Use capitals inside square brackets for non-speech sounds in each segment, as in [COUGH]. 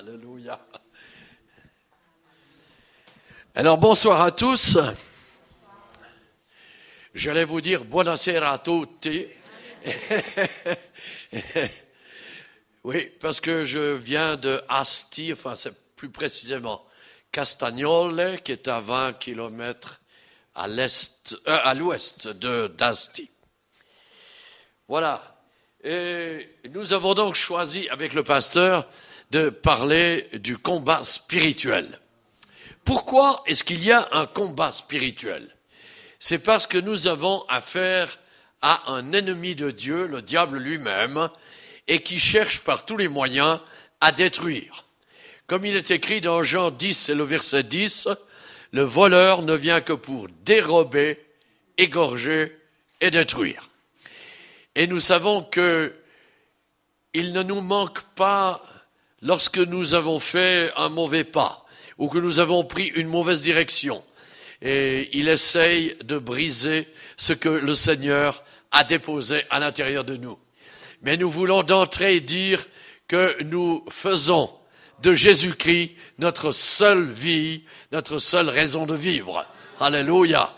Alléluia. Alors bonsoir à tous. J'allais vous dire buonasera a tutti. [LAUGHS] oui, parce que je viens de Asti, enfin c'est plus précisément Castagnole, qui est à 20 kilomètres à l'est, euh, à l'ouest de d'Asti. Voilà. Et nous avons donc choisi avec le pasteur de parler du combat spirituel. Pourquoi est-ce qu'il y a un combat spirituel C'est parce que nous avons affaire à un ennemi de Dieu, le diable lui-même, et qui cherche par tous les moyens à détruire. Comme il est écrit dans Jean 10 et le verset 10, le voleur ne vient que pour dérober, égorger et détruire. Et nous savons que il ne nous manque pas lorsque nous avons fait un mauvais pas ou que nous avons pris une mauvaise direction. Et il essaye de briser ce que le Seigneur a déposé à l'intérieur de nous. Mais nous voulons d'entrée dire que nous faisons de Jésus-Christ notre seule vie, notre seule raison de vivre. Alléluia.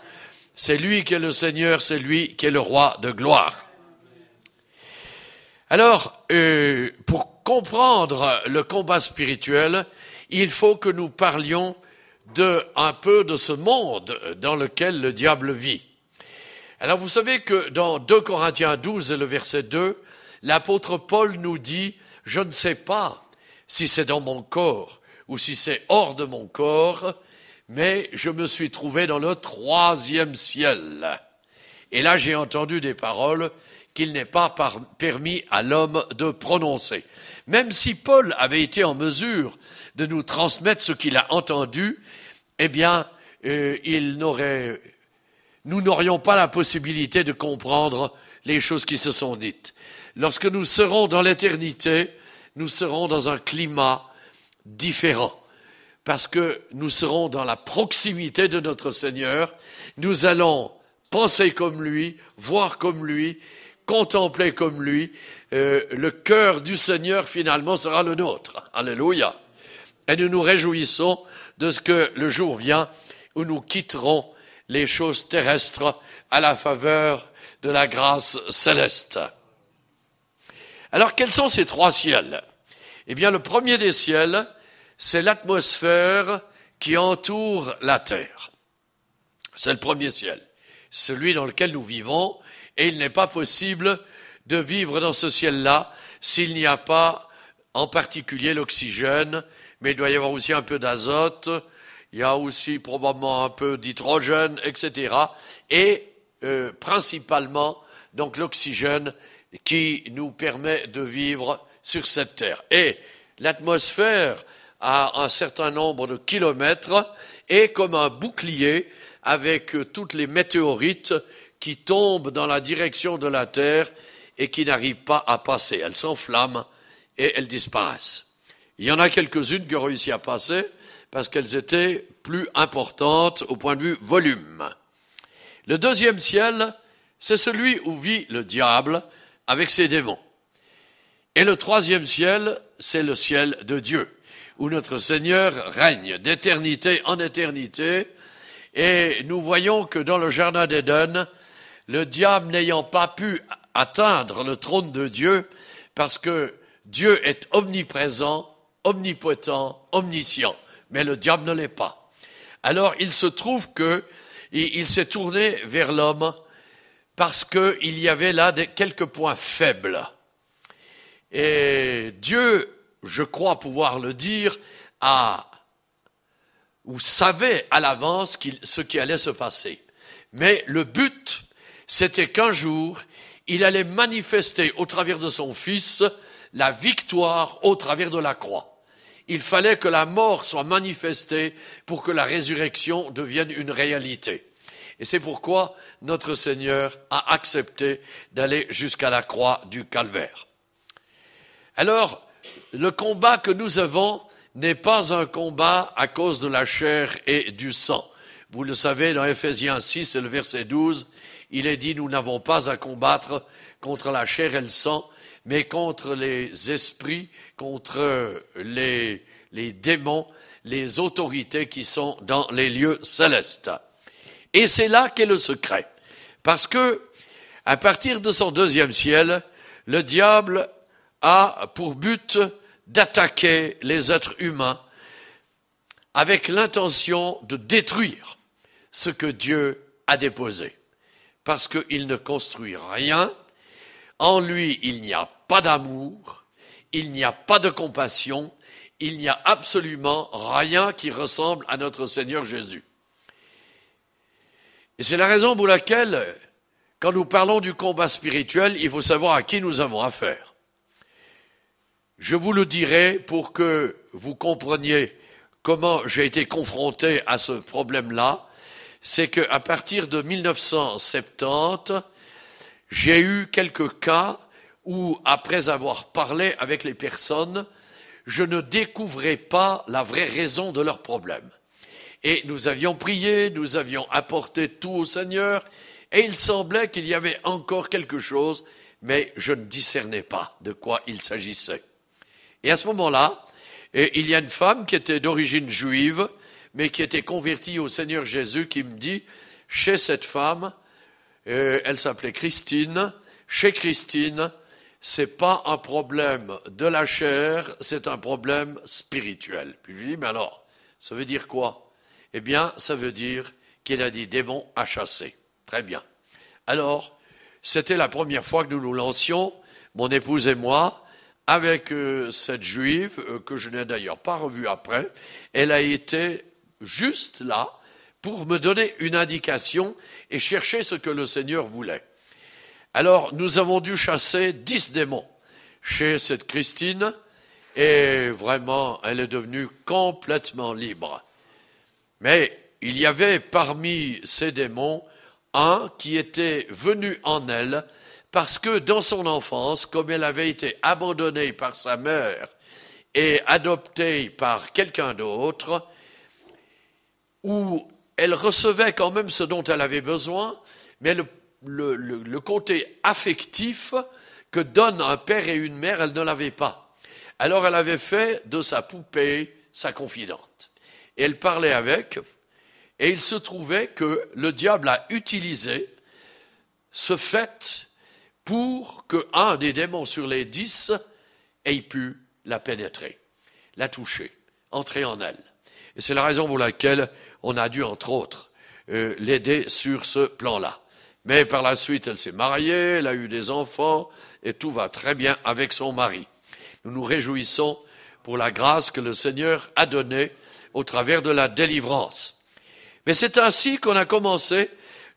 C'est lui qui est le Seigneur, c'est lui qui est le roi de gloire. Alors, euh, pour comprendre le combat spirituel, il faut que nous parlions un peu de ce monde dans lequel le diable vit. Alors vous savez que dans 2 Corinthiens 12 et le verset 2, l'apôtre Paul nous dit je ne sais pas si c'est dans mon corps ou si c'est hors de mon corps, mais je me suis trouvé dans le troisième ciel. Et là j'ai entendu des paroles qu'il n'est pas permis à l'homme de prononcer. Même si Paul avait été en mesure de nous transmettre ce qu'il a entendu, eh bien, euh, nous n'aurions pas la possibilité de comprendre les choses qui se sont dites. Lorsque nous serons dans l'éternité, nous serons dans un climat différent, parce que nous serons dans la proximité de notre Seigneur, nous allons penser comme lui, voir comme lui, Contemplé comme lui, euh, le cœur du Seigneur finalement sera le nôtre. Alléluia. Et nous nous réjouissons de ce que le jour vient où nous quitterons les choses terrestres à la faveur de la grâce céleste. Alors quels sont ces trois ciels Eh bien le premier des ciels, c'est l'atmosphère qui entoure la terre. C'est le premier ciel, celui dans lequel nous vivons et il n'est pas possible de vivre dans ce ciel-là s'il n'y a pas en particulier l'oxygène, mais il doit y avoir aussi un peu d'azote, il y a aussi probablement un peu d'hydrogène, etc. Et euh, principalement, donc l'oxygène qui nous permet de vivre sur cette Terre. Et l'atmosphère a un certain nombre de kilomètres et comme un bouclier avec euh, toutes les météorites qui tombent dans la direction de la terre et qui n'arrivent pas à passer. Elles s'enflamment et elles disparaissent. Il y en a quelques-unes qui ont réussi à passer parce qu'elles étaient plus importantes au point de vue volume. Le deuxième ciel, c'est celui où vit le diable avec ses démons. Et le troisième ciel, c'est le ciel de Dieu, où notre Seigneur règne d'éternité en éternité. Et nous voyons que dans le Jardin d'Éden, le diable n'ayant pas pu atteindre le trône de Dieu, parce que Dieu est omniprésent, omnipotent, omniscient, mais le diable ne l'est pas. Alors il se trouve que il s'est tourné vers l'homme parce qu'il y avait là quelques points faibles. Et Dieu, je crois pouvoir le dire, a ou savait à l'avance ce qui allait se passer. Mais le but c'était qu'un jour, il allait manifester au travers de son Fils la victoire au travers de la croix. Il fallait que la mort soit manifestée pour que la résurrection devienne une réalité. Et c'est pourquoi notre Seigneur a accepté d'aller jusqu'à la croix du calvaire. Alors, le combat que nous avons n'est pas un combat à cause de la chair et du sang. Vous le savez, dans Ephésiens 6 le verset 12, il est dit, nous n'avons pas à combattre contre la chair et le sang, mais contre les esprits, contre euh, les, démons, les autorités qui sont dans les lieux célestes. Et c'est là qu'est le secret. Parce que, à partir de son deuxième ciel, le diable a pour but d'attaquer les êtres humains avec l'intention de détruire ce que Dieu a déposé parce qu'il ne construit rien. En lui, il n'y a pas d'amour, il n'y a pas de compassion, il n'y a absolument rien qui ressemble à notre Seigneur Jésus. Et c'est la raison pour laquelle, quand nous parlons du combat spirituel, il faut savoir à qui nous avons affaire. Je vous le dirai pour que vous compreniez comment j'ai été confronté à ce problème-là c'est à partir de 1970, j'ai eu quelques cas où, après avoir parlé avec les personnes, je ne découvrais pas la vraie raison de leurs problèmes. Et nous avions prié, nous avions apporté tout au Seigneur, et il semblait qu'il y avait encore quelque chose, mais je ne discernais pas de quoi il s'agissait. Et à ce moment-là, il y a une femme qui était d'origine juive, mais qui était converti au Seigneur Jésus, qui me dit, chez cette femme, euh, elle s'appelait Christine, chez Christine, c'est pas un problème de la chair, c'est un problème spirituel. Puis je lui dis, mais alors, ça veut dire quoi Eh bien, ça veut dire qu'il a dit « Démon à chasser. Très bien. Alors, c'était la première fois que nous nous lancions, mon épouse et moi, avec euh, cette juive, euh, que je n'ai d'ailleurs pas revue après. Elle a été juste là pour me donner une indication et chercher ce que le Seigneur voulait. Alors nous avons dû chasser dix démons chez cette Christine et vraiment elle est devenue complètement libre. Mais il y avait parmi ces démons un qui était venu en elle parce que dans son enfance, comme elle avait été abandonnée par sa mère et adoptée par quelqu'un d'autre, où elle recevait quand même ce dont elle avait besoin, mais le, le, côté affectif que donne un père et une mère, elle ne l'avait pas. Alors elle avait fait de sa poupée sa confidente. Et elle parlait avec, et il se trouvait que le diable a utilisé ce fait pour que un des démons sur les dix ait pu la pénétrer, la toucher, entrer en elle. Et c'est la raison pour laquelle on a dû, entre autres, euh, l'aider sur ce plan-là. Mais par la suite, elle s'est mariée, elle a eu des enfants, et tout va très bien avec son mari. Nous nous réjouissons pour la grâce que le Seigneur a donnée au travers de la délivrance. Mais c'est ainsi qu'on a commencé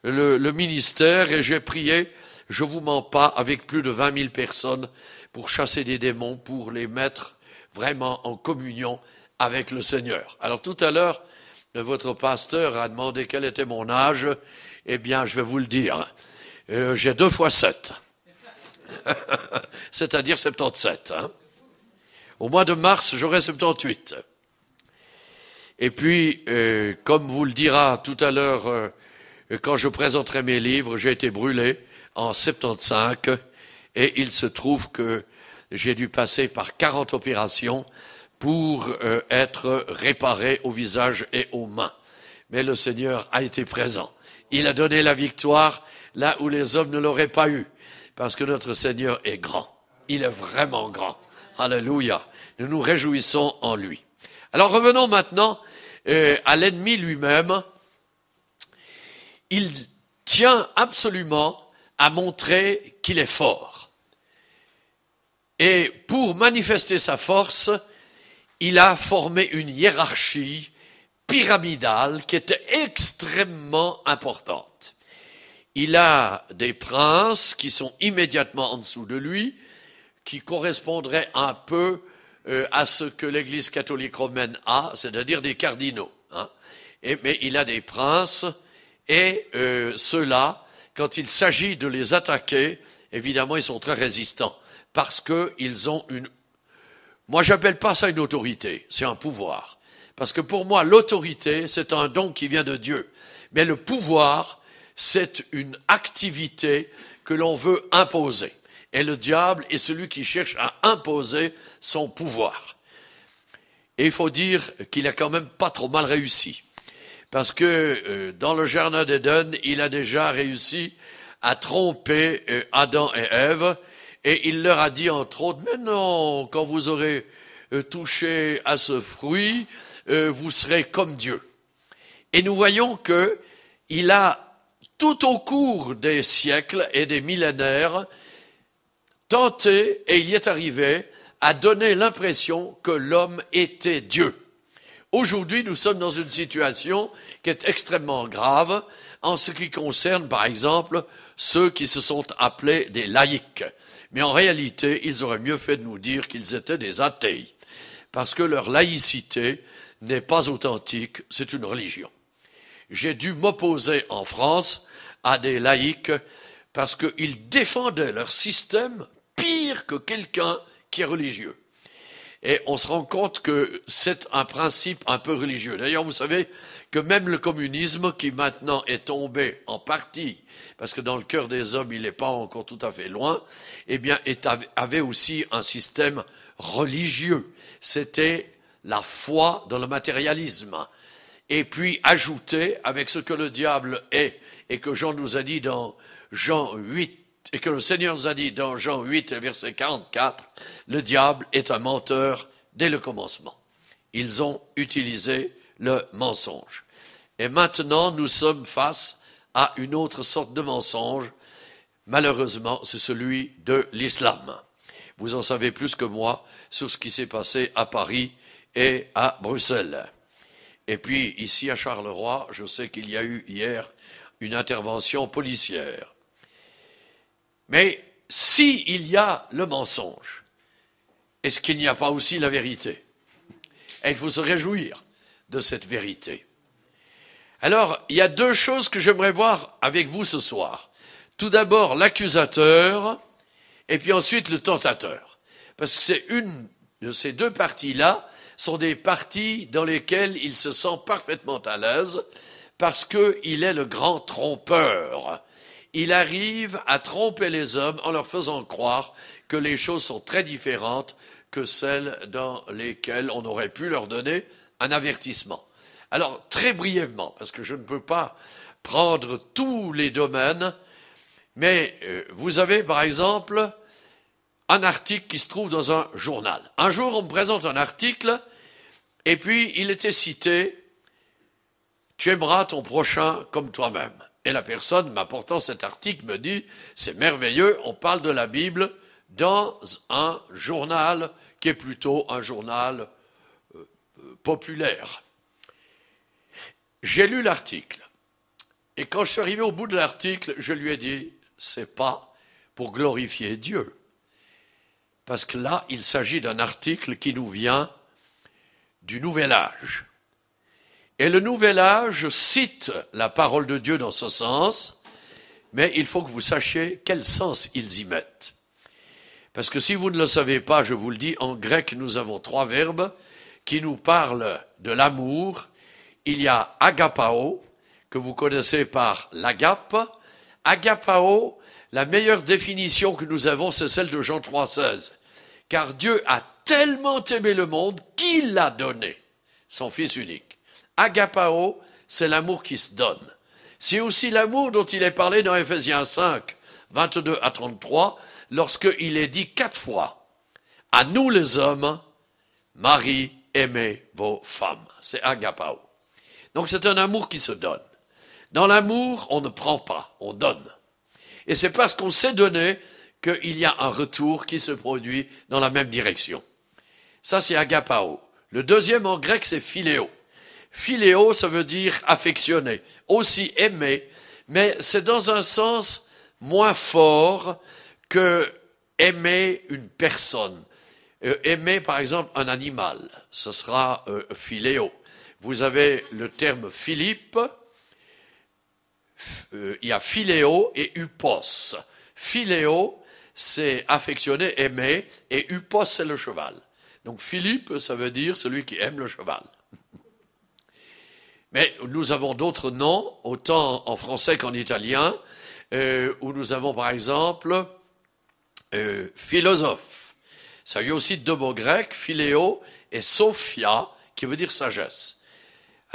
le, ministère, et j'ai prié, je vous mens pas, avec plus de vingt mille personnes pour chasser des démons, pour les mettre vraiment en communion avec le Seigneur. Alors tout à l'heure, votre pasteur a demandé quel était mon âge. Eh bien, je vais vous le dire. Euh, j'ai deux fois sept. [LAUGHS] C'est-à-dire 77. Hein. Au mois de mars, j'aurai 78. Et puis, euh, comme vous le dira tout à l'heure, euh, quand je présenterai mes livres, j'ai été brûlé en 75 et il se trouve que j'ai dû passer par 40 opérations pour euh, être réparé au visage et aux mains. Mais le Seigneur a été présent. Il a donné la victoire là où les hommes ne l'auraient pas eu, parce que notre Seigneur est grand. Il est vraiment grand. Alléluia. Nous nous réjouissons en lui. Alors revenons maintenant euh, à l'ennemi lui-même. Il tient absolument à montrer qu'il est fort. Et pour manifester sa force, il a formé une hiérarchie pyramidale qui était extrêmement importante. Il a des princes qui sont immédiatement en dessous de lui, qui correspondraient un peu euh, à ce que l'Église catholique romaine a, c'est-à-dire des cardinaux. Hein. mais il a des princes et euh, ceux-là, quand il s'agit de les attaquer, évidemment, ils sont très résistants parce qu'ils ont une moi, j'appelle pas ça une autorité, c'est un pouvoir. Parce que pour moi, l'autorité, c'est un don qui vient de Dieu. Mais le pouvoir, c'est une activité que l'on veut imposer. Et le diable est celui qui cherche à imposer son pouvoir. Et il faut dire qu'il a quand même pas trop mal réussi. Parce que euh, dans le jardin d'Eden, il a déjà réussi à tromper euh, Adam et Ève et il leur a dit entre autres, mais non, quand vous aurez euh, touché à ce fruit, euh, vous serez comme Dieu. Et nous voyons qu'il a, tout au cours des siècles et des millénaires, tenté, et il y est arrivé, à donner l'impression que l'homme était Dieu. Aujourd'hui, nous sommes dans une situation qui est extrêmement grave en ce qui concerne, par exemple, ceux qui se sont appelés des laïcs. Mais en réalité, ils auraient mieux fait de nous dire qu'ils étaient des athées, parce que leur laïcité n'est pas authentique, c'est une religion. J'ai dû m'opposer en France à des laïcs parce qu'ils défendaient leur système pire que quelqu'un qui est religieux. Et on se rend compte que c'est un principe un peu religieux. D'ailleurs, vous savez, que même le communisme, qui maintenant est tombé en partie, parce que dans le cœur des hommes, il n'est pas encore tout à fait loin, eh bien, avait aussi un système religieux. C'était la foi dans le matérialisme. Et puis, ajouter avec ce que le diable est, et que Jean nous a dit dans Jean 8, et que le Seigneur nous a dit dans Jean 8, verset 44, le diable est un menteur dès le commencement. Ils ont utilisé le mensonge. Et maintenant, nous sommes face à une autre sorte de mensonge. Malheureusement, c'est celui de l'islam. Vous en savez plus que moi sur ce qui s'est passé à Paris et à Bruxelles. Et puis, ici à Charleroi, je sais qu'il y a eu hier une intervention policière. Mais s'il y a le mensonge, est-ce qu'il n'y a pas aussi la vérité Et il faut se réjouir de cette vérité. Alors, il y a deux choses que j'aimerais voir avec vous ce soir. Tout d'abord, l'accusateur, et puis ensuite le tentateur. Parce que c'est une de ces deux parties-là, sont des parties dans lesquelles il se sent parfaitement à l'aise, parce qu'il est le grand trompeur. Il arrive à tromper les hommes en leur faisant croire que les choses sont très différentes que celles dans lesquelles on aurait pu leur donner un avertissement. Alors, très brièvement, parce que je ne peux pas prendre tous les domaines, mais euh, vous avez par exemple un article qui se trouve dans un journal. Un jour, on me présente un article, et puis il était cité, Tu aimeras ton prochain comme toi-même. Et la personne m'apportant cet article me dit, C'est merveilleux, on parle de la Bible dans un journal qui est plutôt un journal euh, populaire. J'ai lu l'article. Et quand je suis arrivé au bout de l'article, je lui ai dit, c'est pas pour glorifier Dieu. Parce que là, il s'agit d'un article qui nous vient du Nouvel Âge. Et le Nouvel Âge cite la parole de Dieu dans ce sens, mais il faut que vous sachiez quel sens ils y mettent. Parce que si vous ne le savez pas, je vous le dis, en grec, nous avons trois verbes qui nous parlent de l'amour, il y a agapao, que vous connaissez par l'agape. Agapao, la meilleure définition que nous avons, c'est celle de Jean 3,16. Car Dieu a tellement aimé le monde qu'il l'a donné, son Fils unique. Agapao, c'est l'amour qui se donne. C'est aussi l'amour dont il est parlé dans Ephésiens 5, 22 à 33, lorsqu'il est dit quatre fois, à nous les hommes, Marie, aimez vos femmes. C'est agapao. Donc c'est un amour qui se donne. Dans l'amour, on ne prend pas, on donne. Et c'est parce qu'on s'est donné qu'il y a un retour qui se produit dans la même direction. Ça, c'est agapao. Le deuxième en grec, c'est philéo. Philéo, ça veut dire affectionner, aussi aimer, mais c'est dans un sens moins fort que aimer une personne. Euh, aimer, par exemple, un animal, ce sera euh, philéo vous avez le terme Philippe, euh, il y a Philéo et Upos. Philéo, c'est affectionné, aimé, et Upos, c'est le cheval. Donc Philippe, ça veut dire celui qui aime le cheval. Mais nous avons d'autres noms, autant en français qu'en italien, euh, où nous avons par exemple euh, philosophe. Ça a eu aussi deux mots grecs, philéo et sophia, qui veut dire sagesse.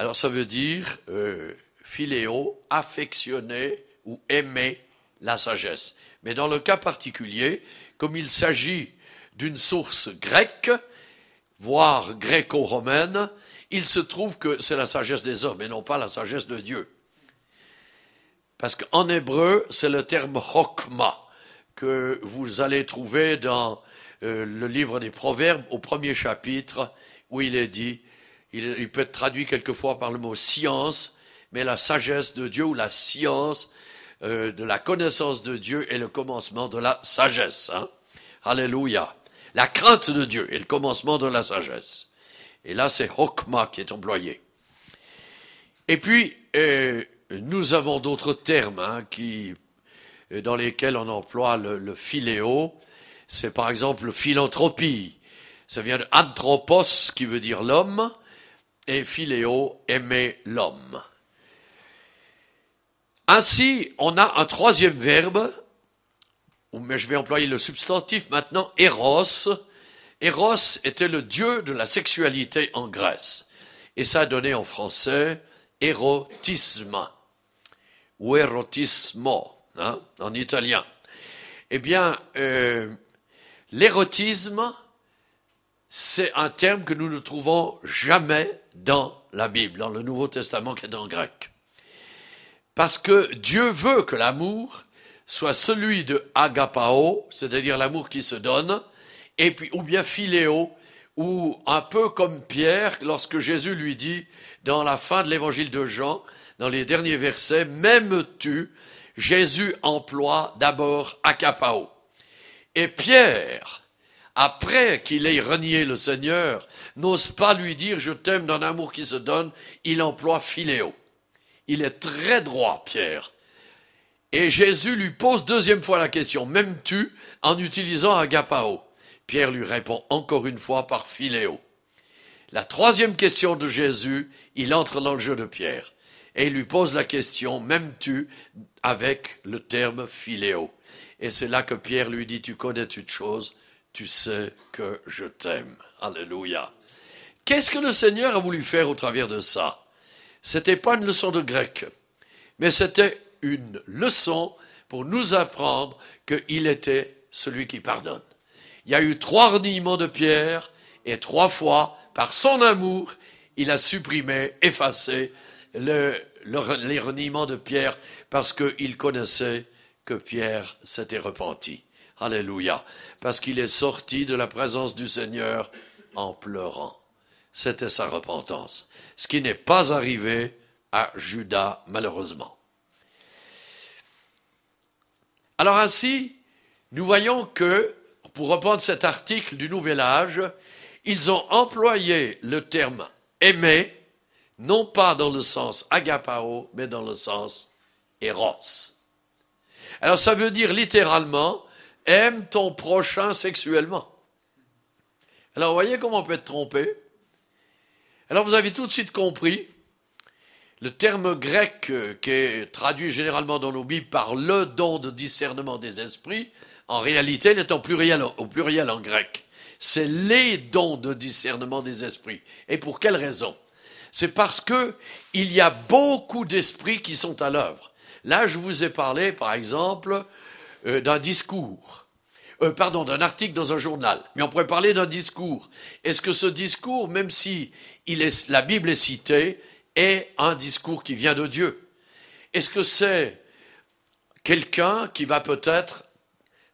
Alors ça veut dire euh, philéo, affectionner ou aimer la sagesse. Mais dans le cas particulier, comme il s'agit d'une source grecque, voire gréco-romaine, il se trouve que c'est la sagesse des hommes et non pas la sagesse de Dieu. Parce qu'en hébreu, c'est le terme Hokma que vous allez trouver dans euh, le livre des Proverbes au premier chapitre où il est dit il, il, peut être traduit quelquefois par le mot science, mais la sagesse de Dieu ou la science euh, de la connaissance de Dieu est le commencement de la sagesse. Hein? Alléluia. La crainte de Dieu est le commencement de la sagesse. Et là, c'est hokma qui est employé. Et puis, euh, nous avons d'autres termes hein, qui, euh, dans lesquels on emploie le, le philéo. C'est par exemple philanthropie. Ça vient de anthropos, qui veut dire l'homme, et Philéo aimait l'homme. Ainsi, on a un troisième verbe, mais je vais employer le substantif maintenant, Eros. Eros était le dieu de la sexualité en Grèce. Et ça a donné en français érotisme ou érotismo hein, en italien. Eh bien, euh, l'érotisme, c'est un terme que nous ne trouvons jamais dans la Bible, dans le Nouveau Testament qui est en grec. Parce que Dieu veut que l'amour soit celui de agapao, c'est-à-dire l'amour qui se donne, et puis ou bien philéo, ou un peu comme Pierre lorsque Jésus lui dit dans la fin de l'évangile de Jean, dans les derniers versets, même tu Jésus emploie d'abord agapao. Et Pierre après qu'il ait renié le Seigneur, n'ose pas lui dire je t'aime d'un amour qui se donne, il emploie Philéo. Il est très droit, Pierre. Et Jésus lui pose deuxième fois la question, m'aimes-tu, en utilisant agapao. Pierre lui répond encore une fois par Philéo. La troisième question de Jésus, il entre dans le jeu de Pierre et il lui pose la question, m'aimes-tu, avec le terme Philéo. Et c'est là que Pierre lui dit, tu connais toute chose, tu sais que je t'aime. Alléluia. Qu'est-ce que le Seigneur a voulu faire au travers de ça C'était pas une leçon de grec, mais c'était une leçon pour nous apprendre qu'il était celui qui pardonne. Il y a eu trois reniements de pierre et trois fois, par son amour, il a supprimé, effacé les reniements de pierre parce qu'il connaissait que Pierre s'était repenti. Alléluia. Parce qu'il est sorti de la présence du Seigneur en pleurant. C'était sa repentance. Ce qui n'est pas arrivé à Judas, malheureusement. Alors ainsi, nous voyons que, pour reprendre cet article du Nouvel Âge, ils ont employé le terme aimer, non pas dans le sens agapao, mais dans le sens eros. Alors ça veut dire littéralement aime ton prochain sexuellement. Alors, vous voyez comment on peut être trompé Alors, vous avez tout de suite compris le terme grec euh, qui est traduit généralement dans nos Bibles par le don de discernement des esprits. En réalité, il est au pluriel en grec. C'est les dons de discernement des esprits. Et pour quelle raison C'est parce qu'il y a beaucoup d'esprits qui sont à l'œuvre. Là, je vous ai parlé, par exemple, euh, d'un discours, euh, pardon, d'un article dans un journal, mais on pourrait parler d'un discours. Est-ce que ce discours, même si il est, la Bible est citée, est un discours qui vient de Dieu Est-ce que c'est quelqu'un qui va peut-être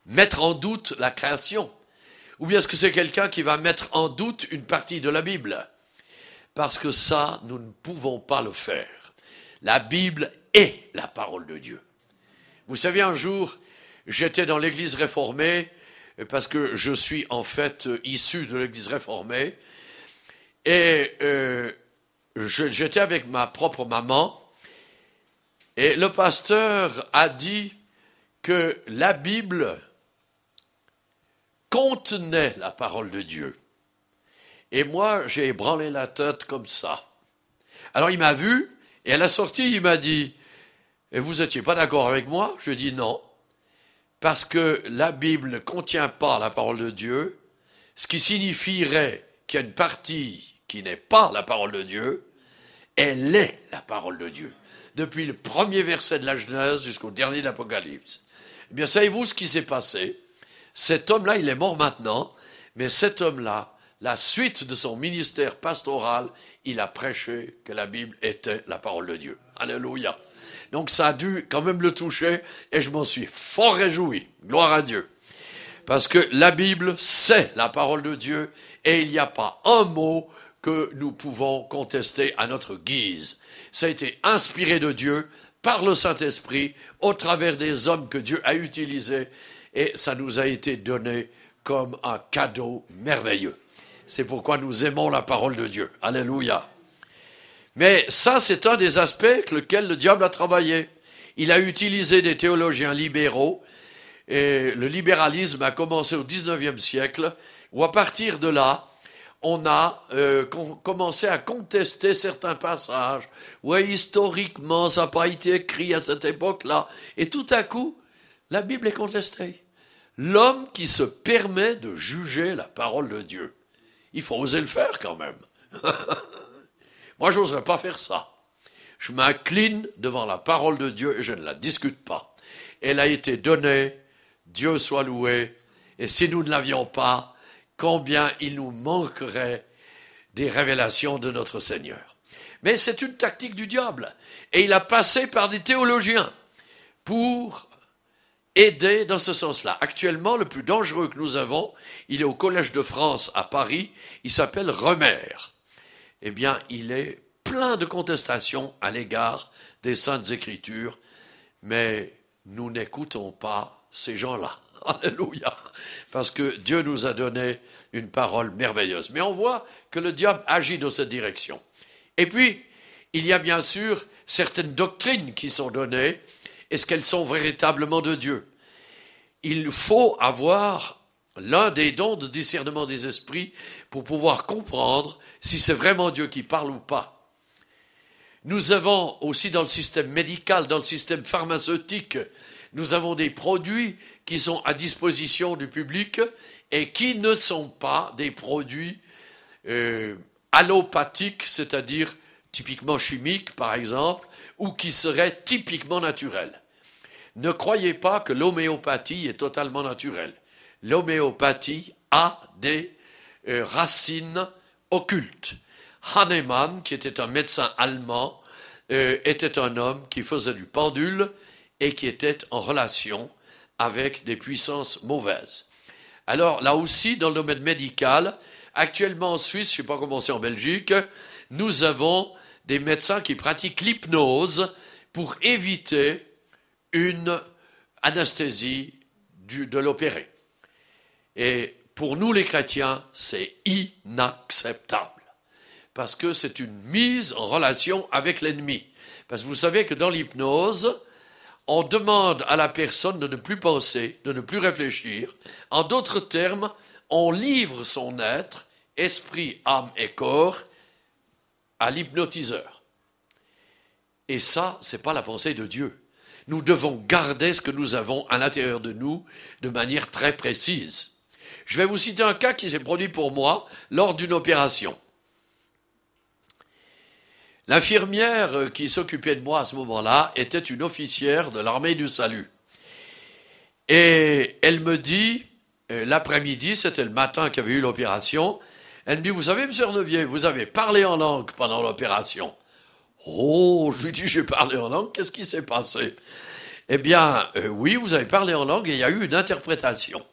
mettre en doute la création Ou bien est-ce que c'est quelqu'un qui va mettre en doute une partie de la Bible Parce que ça, nous ne pouvons pas le faire. La Bible est la parole de Dieu. Vous savez, un jour, J'étais dans l'église réformée parce que je suis en fait issu de l'église réformée. Et euh, j'étais avec ma propre maman. Et le pasteur a dit que la Bible contenait la parole de Dieu. Et moi, j'ai branlé la tête comme ça. Alors il m'a vu, et à la sortie, il m'a dit, et vous n'étiez pas d'accord avec moi Je dis non parce que la Bible ne contient pas la parole de Dieu, ce qui signifierait qu'il y a une partie qui n'est pas la parole de Dieu, elle est la parole de Dieu. Depuis le premier verset de la Genèse jusqu'au dernier de l'Apocalypse. Eh bien, savez-vous ce qui s'est passé Cet homme-là, il est mort maintenant, mais cet homme-là, la suite de son ministère pastoral, il a prêché que la Bible était la parole de Dieu. Alléluia. Donc ça a dû quand même le toucher et je m'en suis fort réjoui. Gloire à Dieu. Parce que la Bible, c'est la parole de Dieu et il n'y a pas un mot que nous pouvons contester à notre guise. Ça a été inspiré de Dieu par le Saint-Esprit au travers des hommes que Dieu a utilisés et ça nous a été donné comme un cadeau merveilleux. C'est pourquoi nous aimons la parole de Dieu. Alléluia. Mais ça, c'est un des aspects avec lequel le diable a travaillé. Il a utilisé des théologiens libéraux, et le libéralisme a commencé au XIXe siècle, où à partir de là, on a euh, commencé à contester certains passages. Oui, historiquement, ça n'a pas été écrit à cette époque-là. Et tout à coup, la Bible est contestée. L'homme qui se permet de juger la parole de Dieu. Il faut oser le faire quand même. [LAUGHS] Moi, je n'oserais pas faire ça. Je m'incline devant la parole de Dieu et je ne la discute pas. Elle a été donnée, Dieu soit loué, et si nous ne l'avions pas, combien il nous manquerait des révélations de notre Seigneur. Mais c'est une tactique du diable, et il a passé par des théologiens pour aider dans ce sens-là. Actuellement, le plus dangereux que nous avons, il est au Collège de France à Paris, il s'appelle Remer eh bien, il est plein de contestations à l'égard des saintes écritures, mais nous n'écoutons pas ces gens-là. [LAUGHS] Alléluia. Parce que Dieu nous a donné une parole merveilleuse. Mais on voit que le diable agit dans cette direction. Et puis, il y a bien sûr certaines doctrines qui sont données. Est-ce qu'elles sont véritablement de Dieu Il faut avoir l'un des dons de discernement des esprits pour pouvoir comprendre si c'est vraiment Dieu qui parle ou pas. Nous avons aussi dans le système médical, dans le système pharmaceutique, nous avons des produits qui sont à disposition du public et qui ne sont pas des produits euh, allopathiques, c'est-à-dire typiquement chimiques par exemple, ou qui seraient typiquement naturels. Ne croyez pas que l'homéopathie est totalement naturelle l'homéopathie a des euh, racines occultes. Hahnemann, qui était un médecin allemand, euh, était un homme qui faisait du pendule et qui était en relation avec des puissances mauvaises. Alors là aussi, dans le domaine médical, actuellement en Suisse, je ne sais pas comment c'est en Belgique, nous avons des médecins qui pratiquent l'hypnose pour éviter une anesthésie de l'opéré. Et pour nous les chrétiens, c'est inacceptable. Parce que c'est une mise en relation avec l'ennemi. Parce que vous savez que dans l'hypnose, on demande à la personne de ne plus penser, de ne plus réfléchir. En d'autres termes, on livre son être, esprit, âme et corps, à l'hypnotiseur. Et ça, ce n'est pas la pensée de Dieu. Nous devons garder ce que nous avons à l'intérieur de nous de manière très précise. Je vais vous citer un cas qui s'est produit pour moi lors d'une opération. L'infirmière euh, qui s'occupait de moi à ce moment-là était une officière de l'armée du salut. Et elle me dit, euh, l'après-midi, c'était le matin qu'il y avait eu l'opération, elle me dit, vous savez, monsieur Renevier, vous avez parlé en langue pendant l'opération. Oh, je lui dis, j'ai parlé en langue, qu'est-ce qui s'est passé Eh bien, euh, oui, vous avez parlé en langue et il y a eu une interprétation.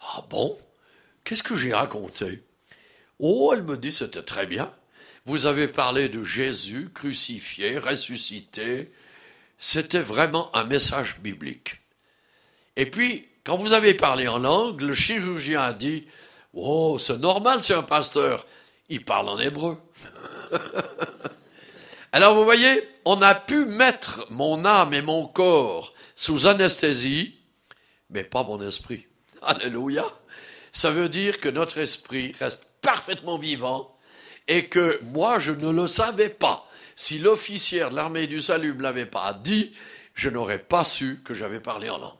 Ah bon Qu'est-ce que j'ai raconté Oh, elle me dit c'était très bien. Vous avez parlé de Jésus crucifié, ressuscité. C'était vraiment un message biblique. Et puis, quand vous avez parlé en langue, le chirurgien a dit Oh, c'est normal, c'est un pasteur. Il parle en hébreu. [LAUGHS] Alors vous voyez, on a pu mettre mon âme et mon corps sous anesthésie, mais pas mon esprit. [LAUGHS] Alléluia. Ça veut dire que notre esprit reste parfaitement vivant et que moi, je ne le savais pas. Si l'officier de l'armée du salut ne l'avait pas dit, je n'aurais pas su que j'avais parlé en langue.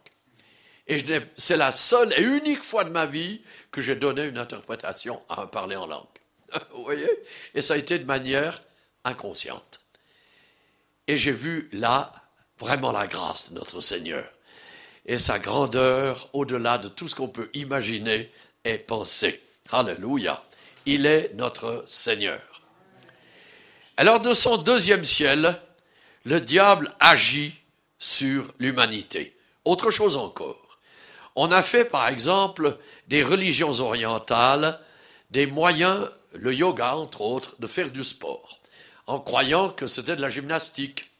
Et c'est la seule et unique fois de ma vie que j'ai donné une interprétation à un parler en langue. [LAUGHS] Vous voyez Et ça a été de manière inconsciente. Et j'ai vu là vraiment la grâce de notre Seigneur et sa grandeur au-delà de tout ce qu'on peut imaginer et penser. Alléluia. Il est notre Seigneur. Alors de son deuxième ciel, le diable agit sur l'humanité. Autre chose encore. On a fait par exemple des religions orientales des moyens, le yoga entre autres, de faire du sport, en croyant que c'était de la gymnastique.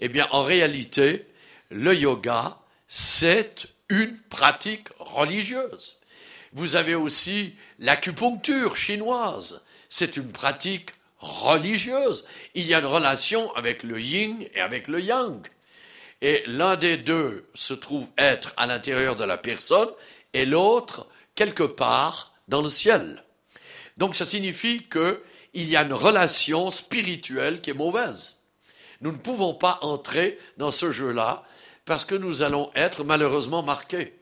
Eh bien, en réalité, le yoga c'est une pratique religieuse. Vous avez aussi l'acupuncture chinoise, c'est une pratique religieuse. Il y a une relation avec le yin et avec le yang. Et l'un des deux se trouve être à l'intérieur de la personne et l'autre quelque part dans le ciel. Donc ça signifie qu'il y a une relation spirituelle qui est mauvaise. Nous ne pouvons pas entrer dans ce jeu-là parce que nous allons être malheureusement marqués.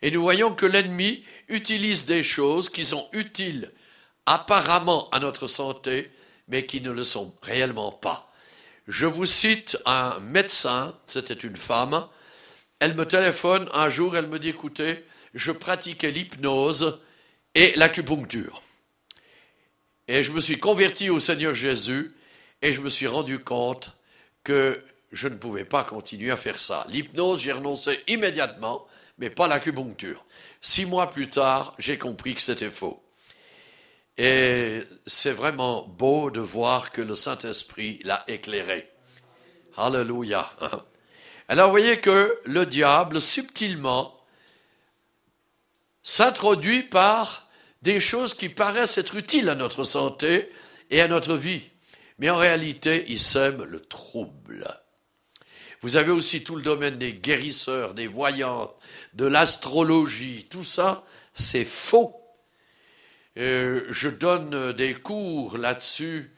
Et nous voyons que l'ennemi utilise des choses qui sont utiles apparemment à notre santé, mais qui ne le sont réellement pas. Je vous cite un médecin, c'était une femme, elle me téléphone un jour, elle me dit, écoutez, je pratiquais l'hypnose et l'acupuncture. Et je me suis converti au Seigneur Jésus et je me suis rendu compte que je ne pouvais pas continuer à faire ça. L'hypnose, j'ai renoncé immédiatement, mais pas l'acupuncture. Six mois plus tard, j'ai compris que c'était faux. Et c'est vraiment beau de voir que le Saint-Esprit l'a éclairé. Hallelujah [LAUGHS] Alors vous voyez que le diable, subtilement, s'introduit par des choses qui paraissent être utiles à notre santé et à notre vie. Mais en réalité, il sème le trouble. Vous avez aussi tout le domaine des guérisseurs, des voyantes, de l'astrologie. Tout ça, c'est faux. Euh, je donne des cours là-dessus.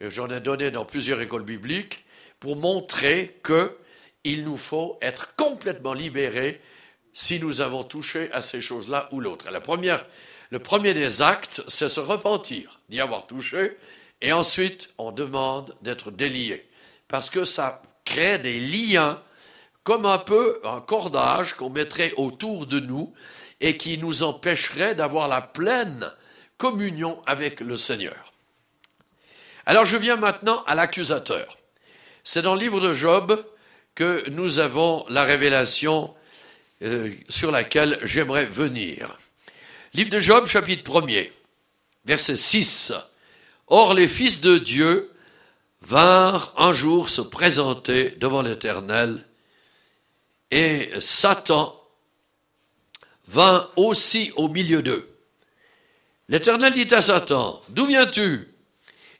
J'en ai donné dans plusieurs écoles bibliques pour montrer qu'il nous faut être complètement libérés si nous avons touché à ces choses-là ou l'autre. La première, le premier des actes, c'est se repentir d'y avoir touché, et ensuite on demande d'être délié, parce que ça Créer des liens comme un peu un cordage qu'on mettrait autour de nous et qui nous empêcherait d'avoir la pleine communion avec le Seigneur. Alors je viens maintenant à l'accusateur. C'est dans le livre de Job que nous avons la révélation euh, sur laquelle j'aimerais venir. Livre de Job chapitre 1er, verset 6. Or les fils de Dieu vinrent un jour se présenter devant l'Éternel, et Satan vint aussi au milieu d'eux. L'Éternel dit à Satan, D'où viens-tu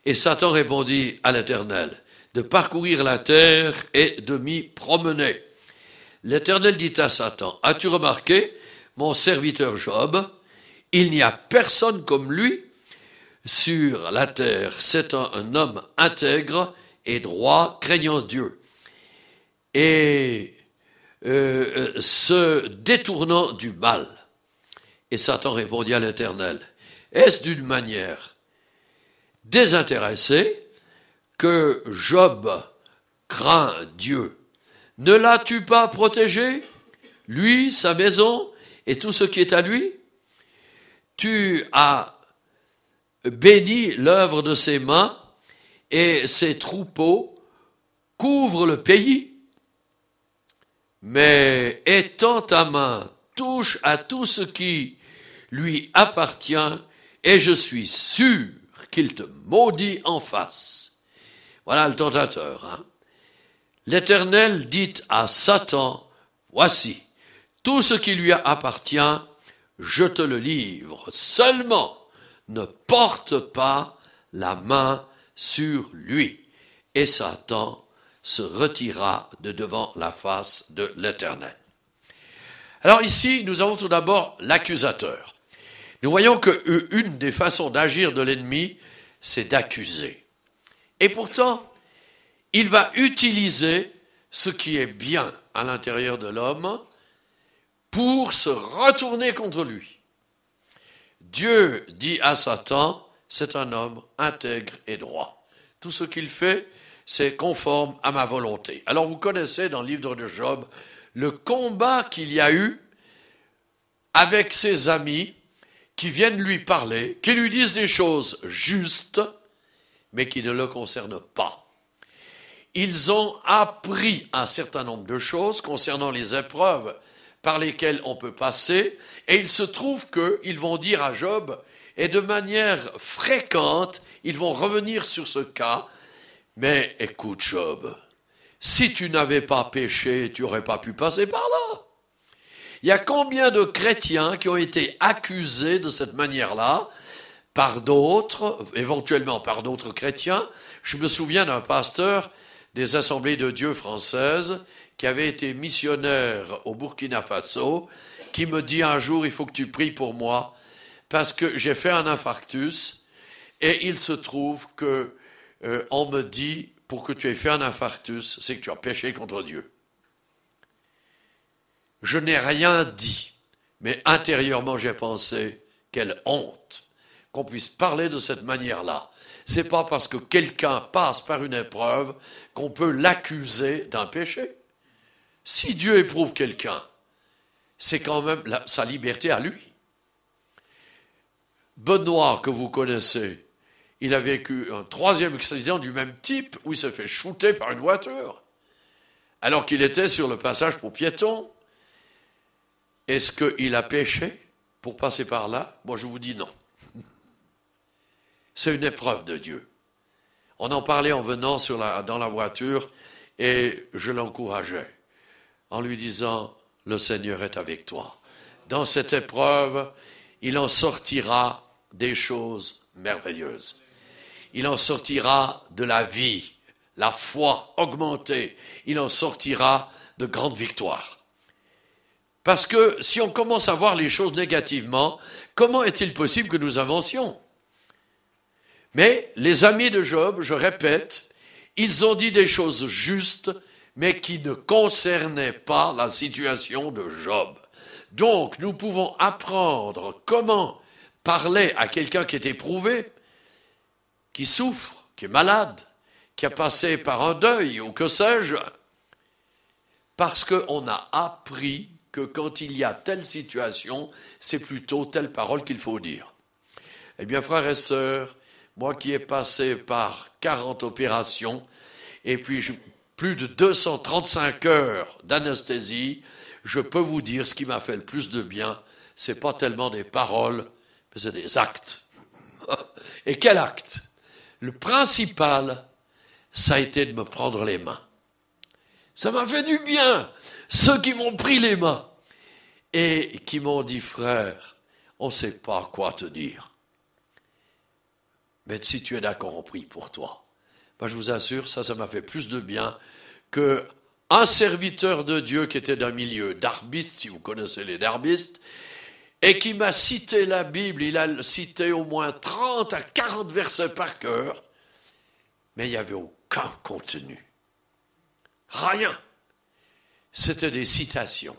Et Satan répondit à l'Éternel, De parcourir la terre et de m'y promener. L'Éternel dit à Satan, As-tu remarqué mon serviteur Job Il n'y a personne comme lui sur la terre. C'est un, homme intègre et droit, craignant Dieu. Et euh, euh, se détournant du mal. Et Satan répondit à l'Éternel. Est-ce d'une manière désintéressée que Job craint Dieu Ne l'as-tu pas protégé Lui, sa maison et tout ce qui est à lui Tu as Bénis l'œuvre de ses mains et ses troupeaux couvrent le pays. Mais étends ta main, touche à tout ce qui lui appartient, et je suis sûr qu'il te maudit en face. Voilà le tentateur. Hein. L'Éternel dit à Satan, Voici, tout ce qui lui appartient, je te le livre seulement ne porte pas la main sur lui. Et Satan se retira de devant la face de l'Éternel. Alors ici, nous avons tout d'abord l'accusateur. Nous voyons que euh, une des façons d'agir de l'ennemi, c'est d'accuser. Et pourtant, il va utiliser ce qui est bien à l'intérieur de l'homme pour se retourner contre lui. Dieu dit à Satan, c'est un homme intègre et droit. Tout ce qu'il fait, c'est conforme à ma volonté. Alors vous connaissez dans le livre de Job le combat qu'il y a eu avec ses amis qui viennent lui parler, qui lui disent des choses justes, mais qui ne le concernent pas. Ils ont appris un certain nombre de choses concernant les épreuves par lesquels on peut passer, et il se trouve qu'ils vont dire à Job, et de manière fréquente, ils vont revenir sur ce cas, mais écoute Job, si tu n'avais pas péché, tu n'aurais pas pu passer par là. Il y a combien de chrétiens qui ont été accusés de cette manière-là par d'autres, éventuellement par d'autres chrétiens Je me souviens d'un pasteur des assemblées de Dieu françaises qui avait été missionnaire au Burkina Faso, qui me dit un jour, il faut que tu pries pour moi, parce que j'ai fait un infarctus, et il se trouve que euh, on me dit, pour que tu aies fait un infarctus, c'est que tu as péché contre Dieu. Je n'ai rien dit, mais intérieurement j'ai pensé, quelle honte qu'on puisse parler de cette manière-là. C'est pas parce que quelqu'un passe par une épreuve qu'on peut l'accuser d'un péché. Si Dieu éprouve quelqu'un, c'est quand même sa liberté à lui. Benoît, que vous connaissez, il a vécu un troisième accident du même type où il s'est fait shooter par une voiture, alors qu'il était sur le passage pour piétons. Est-ce qu'il a péché pour passer par là Moi, je vous dis non. C'est une épreuve de Dieu. On en parlait en venant dans la voiture et je l'encourageais en lui disant, le Seigneur est avec toi. Dans cette épreuve, il en sortira des choses merveilleuses. Il en sortira de la vie, la foi augmentée. Il en sortira de grandes victoires. Parce que si on commence à voir les choses négativement, comment est-il possible que nous avancions Mais les amis de Job, je répète, ils ont dit des choses justes, mais qui ne concernait pas la situation de Job. Donc, nous pouvons apprendre comment parler à quelqu'un qui est éprouvé, qui souffre, qui est malade, qui a passé par un deuil ou que sais-je, parce qu'on a appris que quand il y a telle situation, c'est plutôt telle parole qu'il faut dire. Eh bien, frères et sœurs, moi qui ai passé par 40 opérations, et puis je plus de 235 heures d'anesthésie, je peux vous dire ce qui m'a fait le plus de bien, c'est pas tellement des paroles, mais c'est des actes. [LAUGHS] Et quel acte Le principal, ça a été de me prendre les mains. Ça m'a fait du bien, ceux qui m'ont pris les mains et qui m'ont dit, frère, on ne sait pas quoi te dire. Mais si tu es d'accord, on prie pour toi je vous assure, ça, ça m'a fait plus de bien que un serviteur de Dieu qui était d'un milieu darbiste, si vous connaissez les darbistes, et qui m'a cité la Bible, il a cité au moins 30 à 40 versets par cœur, mais il n'y avait aucun contenu. Rien. C'était des citations.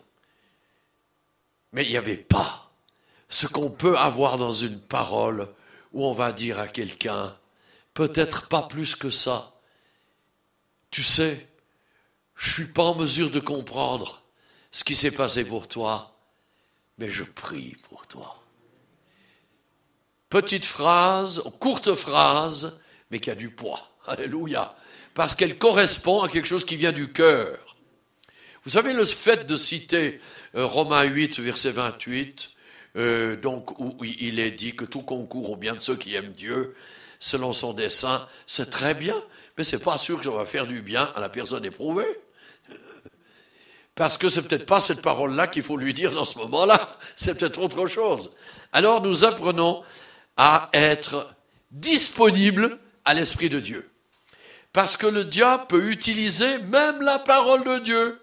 Mais il n'y avait pas ce qu'on peut avoir dans une parole où on va dire à quelqu'un, peut-être pas plus que ça. Tu sais, je suis pas en mesure de comprendre ce qui s'est passé pour toi, mais je prie pour toi. Petite phrase, courte phrase, mais qui a du poids. [LAUGHS] Alléluia. Parce qu'elle correspond à quelque chose qui vient du cœur. Vous savez, le fait de citer euh, Romains 8, verset 28, euh, donc où il est dit que tout concourt au bien de ceux qui aiment Dieu, selon son dessein, c'est très bien, mais c'est pas sûr que ça va faire du bien à la personne éprouvée. Parce que c'est peut-être pas cette parole-là qu'il faut lui dire dans ce moment-là, c'est peut-être autre chose. Alors nous apprenons à être disponibles à l'Esprit de Dieu. Parce que le diable peut utiliser même la parole de Dieu.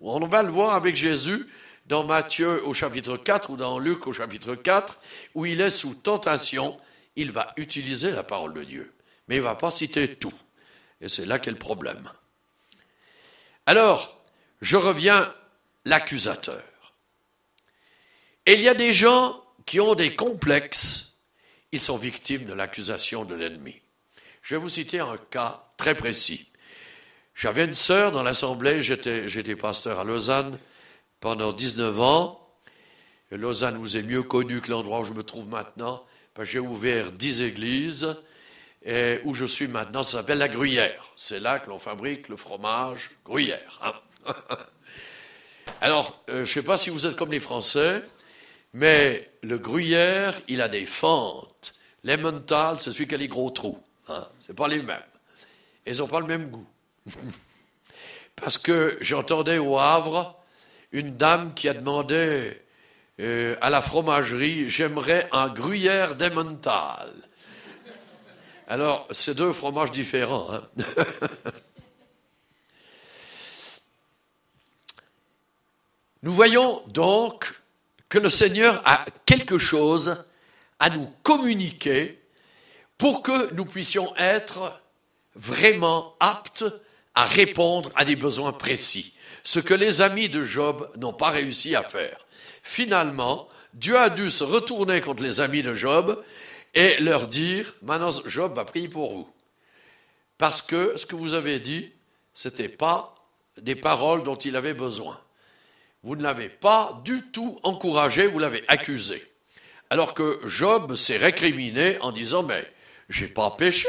On va le voir avec Jésus dans Matthieu au chapitre 4 ou dans Luc au chapitre 4, où il est sous tentation il va utiliser la parole de Dieu, mais il ne va pas citer tout. Et c'est là qu'est le problème. Alors, je reviens l'accusateur. il y a des gens qui ont des complexes, ils sont victimes de l'accusation de l'ennemi. Je vais vous citer un cas très précis. J'avais une sœur dans l'Assemblée, j'étais pasteur à Lausanne pendant 19 ans. Lausanne vous est mieux connue que l'endroit où je me trouve maintenant. J'ai ouvert dix églises et où je suis maintenant, ça s'appelle la Gruyère. C'est là que l'on fabrique le fromage Gruyère. Hein. [LAUGHS] Alors, euh, je ne sais pas si vous êtes comme les Français, mais le Gruyère, il a des fentes. L'Emmental, c'est celui qui a les gros trous. Hein sont pas les mêmes. Ils n'ont pas le même goût. [LAUGHS] Parce que j'entendais au Havre une dame qui a demandé euh, à la fromagerie, j'aimerais un gruyère d'Emmental. Alors, c'est deux fromages différents. Hein. [LAUGHS] Nous voyons donc que le Seigneur a quelque chose à nous communiquer pour que nous puissions être vraiment aptes à répondre à des besoins précis, ce que les amis de Job n'ont pas réussi à faire. Finalement, Dieu a dû se retourner contre les amis de Job et leur dire, maintenant Job va prier pour vous. Parce que ce que vous avez dit, ce n'était pas des paroles dont il avait besoin. Vous ne l'avez pas du tout encouragé, vous l'avez accusé. Alors que Job s'est récriminé en disant, mais j'ai pas péché.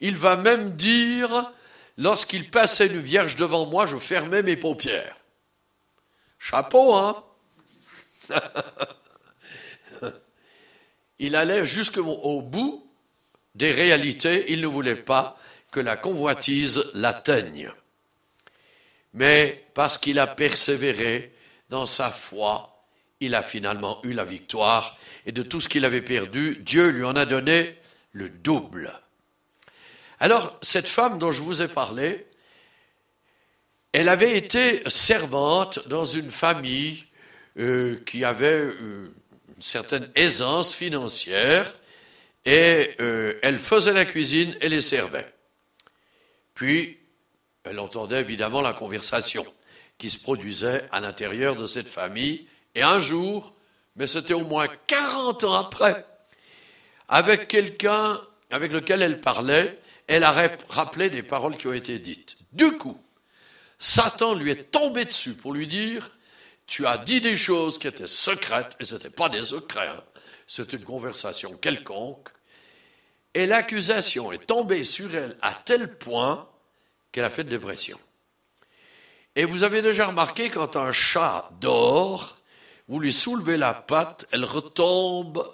Il va même dire, lorsqu'il passait une vierge devant moi, je fermais mes paupières. Chapeau, hein il allait jusqu'au bout des réalités, il ne voulait pas que la convoitise l'atteigne. Mais parce qu'il a persévéré dans sa foi, il a finalement eu la victoire, et de tout ce qu'il avait perdu, Dieu lui en a donné le double. Alors, cette femme dont je vous ai parlé, elle avait été servante dans une famille euh, qui avait euh, une certaine aisance financière et euh, elle faisait la cuisine et les servait. Puis, elle entendait évidemment la conversation qui se produisait à l'intérieur de cette famille. Et un jour, mais c'était au moins 40 ans après, avec quelqu'un avec lequel elle parlait, elle a rappelé des paroles qui ont été dites. Du coup, Satan lui est tombé dessus pour lui dire tu as dit des choses qui étaient secrètes, et ce n'était pas des secrets, hein. c'est une conversation quelconque, et l'accusation est tombée sur elle à tel point qu'elle a fait la dépression. Et vous avez déjà remarqué quand un chat dort, vous lui soulevez la patte, elle retombe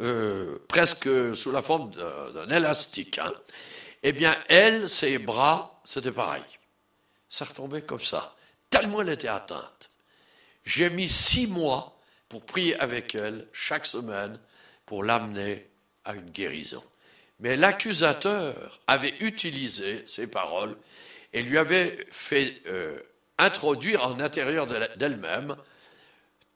euh, presque sous la forme d'un élastique. Hein. Eh bien, elle, ses bras, c'était pareil. Ça retombait comme ça, tellement elle était atteinte. J'ai mis six mois pour prier avec elle chaque semaine pour l'amener à une guérison. Mais l'accusateur avait utilisé ces paroles et lui avait fait euh, introduire en intérieur d'elle-même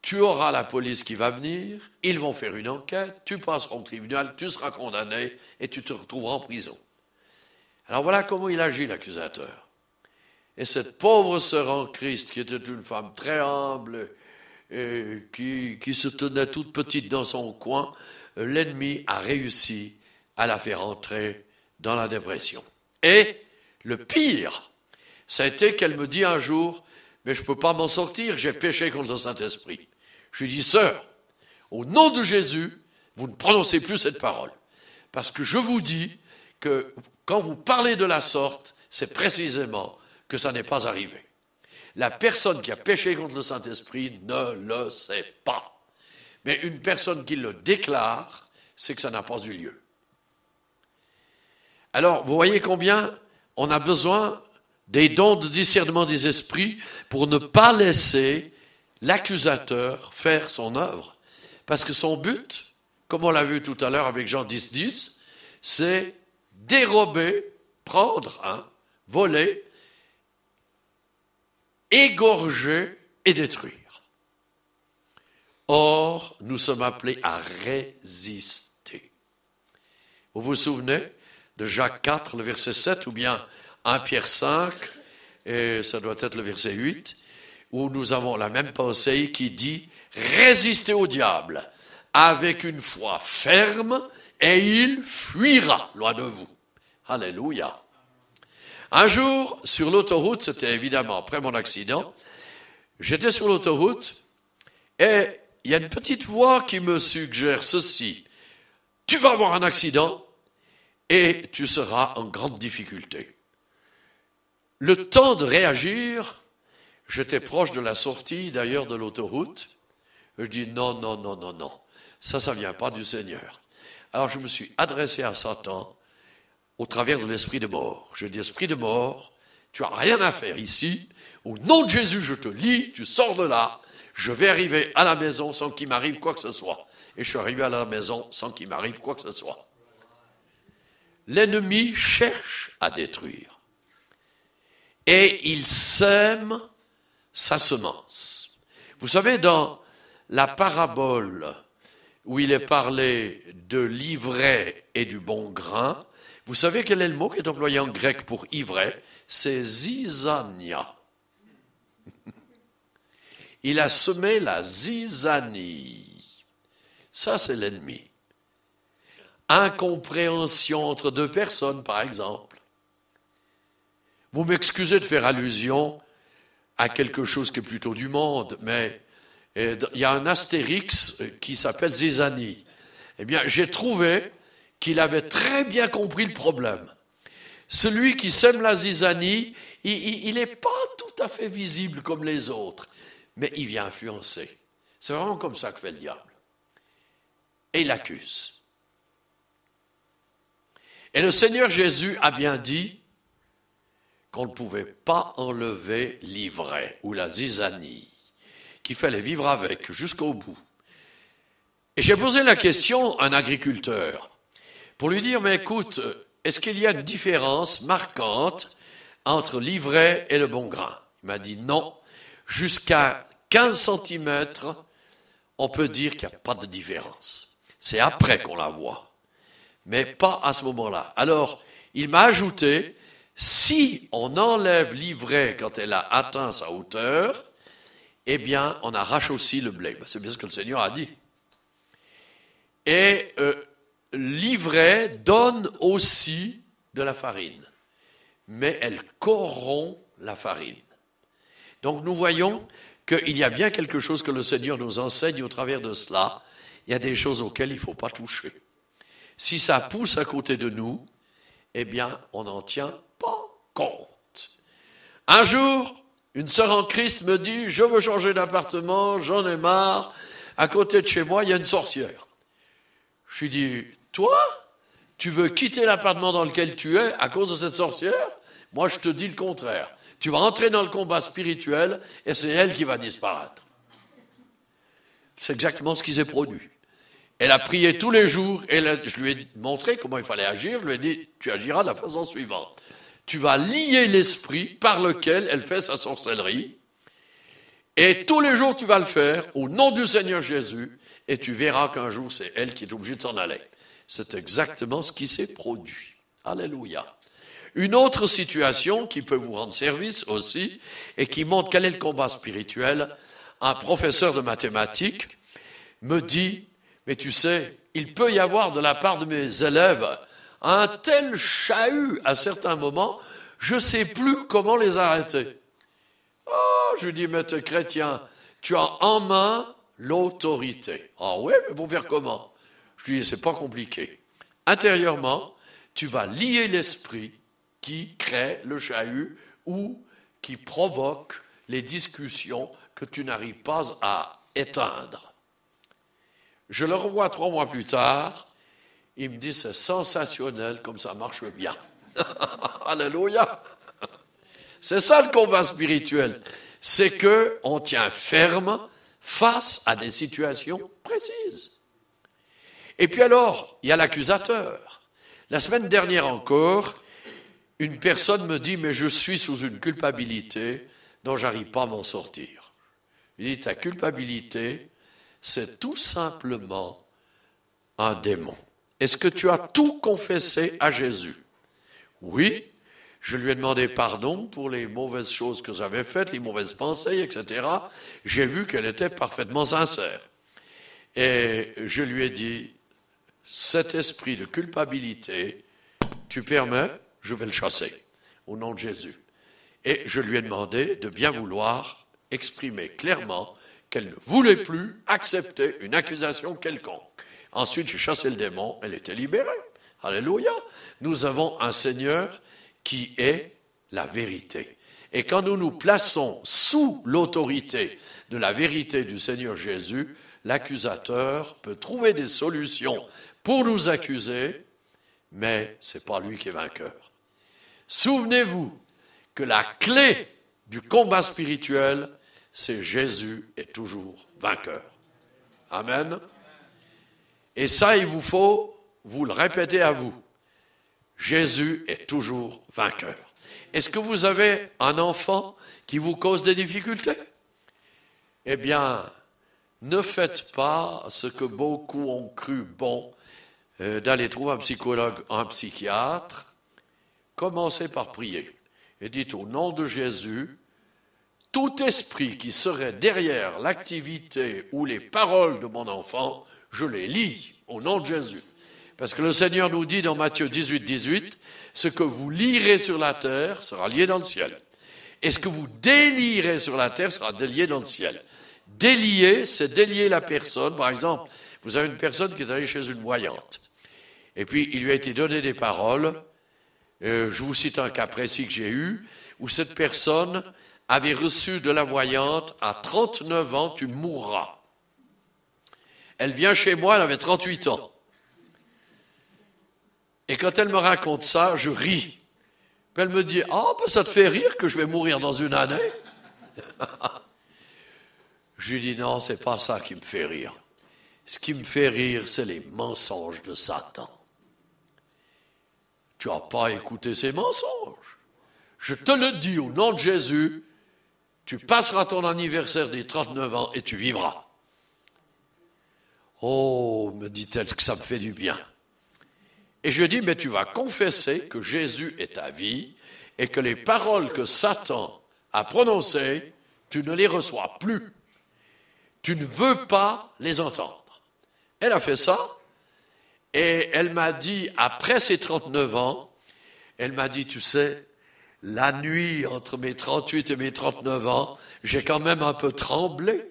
Tu auras la police qui va venir, ils vont faire une enquête, tu passeras au tribunal, tu seras condamné et tu te retrouveras en prison. Alors voilà comment il agit, l'accusateur. Et cette pauvre sœur en Christ, qui était une femme très humble, et euh, qui, qui se tenait toute petite dans son coin, euh, l'ennemi a réussi à la faire entrer dans la dépression. Et le pire, ça a été qu'elle me dit un jour, mais je ne peux pas m'en sortir, j'ai péché contre le Saint-Esprit. Je lui dis, sœur, au nom de Jésus, vous ne prononcez plus cette parole. Parce que je vous dis que quand vous parlez de la sorte, c'est précisément que ça n'est pas arrivé. La personne qui a péché contre le Saint-Esprit ne le sait pas. Mais une personne qui le déclare, c'est que ça n'a pas eu lieu. Alors, vous voyez combien on a besoin des dons de discernement des esprits pour ne pas laisser l'accusateur faire son œuvre. Parce que son but, comme on l'a vu tout à l'heure avec Jean 10, 10, c'est dérober, prendre, hein, voler, égorger et détruire. Or, nous sommes appelés à résister. Vous vous souvenez de Jacques 4, le verset 7, ou bien 1 Pierre 5, et ça doit être le verset 8, où nous avons la même pensée qui dit Résistez au diable avec une foi ferme et il fuira loin de vous. Alléluia. Un jour, sur l'autoroute, c'était évidemment après mon accident, j'étais sur l'autoroute et il y a une petite voix qui me suggère ceci. Tu vas avoir un accident et tu seras en grande difficulté. Le temps de réagir, j'étais proche de la sortie d'ailleurs de l'autoroute. Je dis non, non, non, non, non. Ça, ça ne vient pas du Seigneur. Alors je me suis adressé à Satan au travers de l'esprit de mort. Je dis esprit de mort, tu as rien à faire ici. Au nom de Jésus, je te lis, tu sors de là. Je vais arriver à la maison sans qu'il m'arrive quoi que ce soit. Et je suis arrivé à la maison sans qu'il m'arrive quoi que ce soit. L'ennemi cherche à détruire. Et il sème sa semence. Vous savez, dans la parabole où il est parlé de l'ivraie et du bon grain, vous savez quel est le mot qui est employé en grec pour ivrer? C'est zizania. [LAUGHS] Il a semé la zizanie. Ça, c'est l'ennemi. Incompréhension entre deux personnes, par exemple. Vous m'excusez de faire allusion à quelque chose qui est plutôt du monde, mais eh, il y a un astérix qui s'appelle Zizanie. Eh bien, j'ai trouvé qu'il avait très bien compris le problème. Celui qui sème la zizanie, il n'est pas tout à fait visible comme les autres, mais il vient influencer. C'est vraiment comme ça que fait le diable. Et il accuse. Et le Seigneur Jésus a bien dit qu'on ne pouvait pas enlever l'ivraie ou la zizanie, qu'il fallait vivre avec jusqu'au bout. Et j'ai posé la question à un agriculteur pour lui dire, mais écoute, est-ce qu'il y a une différence marquante entre l'ivraie et le bon grain Il m'a dit non. Jusqu'à 15 cm, on peut dire qu'il n'y a pas de différence. C'est après qu'on la voit, mais pas à ce moment-là. Alors, il m'a ajouté, si on enlève l'ivraie quand elle a atteint sa hauteur, eh bien, on arrache aussi le blé. Ben, c'est bien ce que le Seigneur a dit. Et euh, l'ivraie donne aussi de la farine, mais elle corrompt la farine. Donc nous voyons qu'il y a bien quelque chose que le Seigneur nous enseigne au travers de cela. Il y a des choses auxquelles il ne faut pas toucher. Si ça pousse à côté de nous, eh bien, on n'en tient pas compte. Un jour, une sœur en Christ me dit, je veux changer d'appartement, j'en ai marre, à côté de chez moi, il y a une sorcière. Je lui dis, toi, tu veux quitter l'appartement dans lequel tu es à cause de cette sorcière Moi, je te dis le contraire. Tu vas entrer dans le combat spirituel et c'est elle qui va disparaître. C'est exactement ce qui s'est produit. Elle a prié tous les jours et je lui ai montré comment il fallait agir. Je lui ai dit, tu agiras de la façon suivante. Tu vas lier l'esprit par lequel elle fait sa sorcellerie et tous les jours tu vas le faire au nom du Seigneur Jésus et tu verras qu'un jour c'est elle qui est obligée de s'en aller. C'est exactement ce qui s'est produit. Alléluia. Une autre situation qui peut vous rendre service aussi et qui montre quel est le combat spirituel, un professeur de mathématiques me dit, mais tu sais, il peut y avoir de la part de mes élèves un tel chahut à certains moments, je ne sais plus comment les arrêter. Oh, je lui dis, mais chrétien, tu as en main l'autorité. Ah oui, mais pour faire comment puis c'est pas compliqué. Intérieurement, tu vas lier l'esprit qui crée le chahut ou qui provoque les discussions que tu n'arrives pas à éteindre. Je le revois trois mois plus tard, il me dit c'est sensationnel comme ça marche bien. [LAUGHS] Alléluia. C'est ça le combat spirituel, c'est que on tient ferme face à des situations précises. Et puis alors, il y a l'accusateur. La semaine dernière encore, une personne me dit, mais je suis sous une culpabilité dont j'arrive pas à m'en sortir. Il dit, ta culpabilité, c'est tout simplement un démon. Est-ce que tu as tout confessé à Jésus Oui, je lui ai demandé pardon pour les mauvaises choses que j'avais faites, les mauvaises pensées, etc. J'ai vu qu'elle était parfaitement sincère. Et je lui ai dit, cet esprit de culpabilité, tu permets, je vais le chasser, au nom de Jésus. Et je lui ai demandé de bien vouloir exprimer clairement qu'elle ne voulait plus accepter une accusation quelconque. Ensuite, j'ai chassé le démon, elle était libérée. Alléluia. Nous avons un Seigneur qui est la vérité. Et quand nous nous plaçons sous l'autorité de la vérité du Seigneur Jésus, l'accusateur peut trouver des solutions pour nous accuser, mais ce n'est pas lui qui est vainqueur. Souvenez-vous que la clé du combat spirituel, c'est Jésus est toujours vainqueur. Amen. Et ça, il vous faut vous le répéter à vous. Jésus est toujours vainqueur. Est-ce que vous avez un enfant qui vous cause des difficultés Eh bien, ne faites pas ce que beaucoup ont cru bon euh, d'aller trouver un psychologue, un psychiatre, commencez par prier. Et dites au nom de Jésus, tout esprit qui serait derrière l'activité ou les paroles de mon enfant, je les lis au nom de Jésus. Parce que le Seigneur nous dit dans Matthieu 18, 18, ce que vous lirez sur la terre sera lié dans le ciel. Et ce que vous délirez sur la terre sera délié dans le ciel. Délier, c'est délier la personne. Par exemple, vous avez une personne qui est allée chez une voyante. Et puis, il lui a été donné des paroles. Euh, je vous cite un cas précis que j'ai eu, où cette personne avait reçu de la voyante à 39 ans, tu mourras. Elle vient chez moi, elle avait 38 ans. Et quand elle me raconte ça, je ris. elle me dit, ah, oh, ben, ça te fait rire que je vais mourir dans une année. [LAUGHS] je lui dis, non, c'est pas ça qui me fait rire. Ce qui me fait rire, c'est les mensonges de Satan. Tu n'as pas écouté ces mensonges. Je te le dis au nom de Jésus, tu passeras ton anniversaire des 39 ans et tu vivras. Oh, me dit-elle, que ça me fait du bien. Et je dis, mais tu vas confesser que Jésus est ta vie et que les paroles que Satan a prononcées, tu ne les reçois plus. Tu ne veux pas les entendre. Elle a fait ça, et elle m'a dit, après ses 39 ans, elle m'a dit, tu sais, la nuit entre mes 38 et mes 39 ans, j'ai quand même un peu tremblé.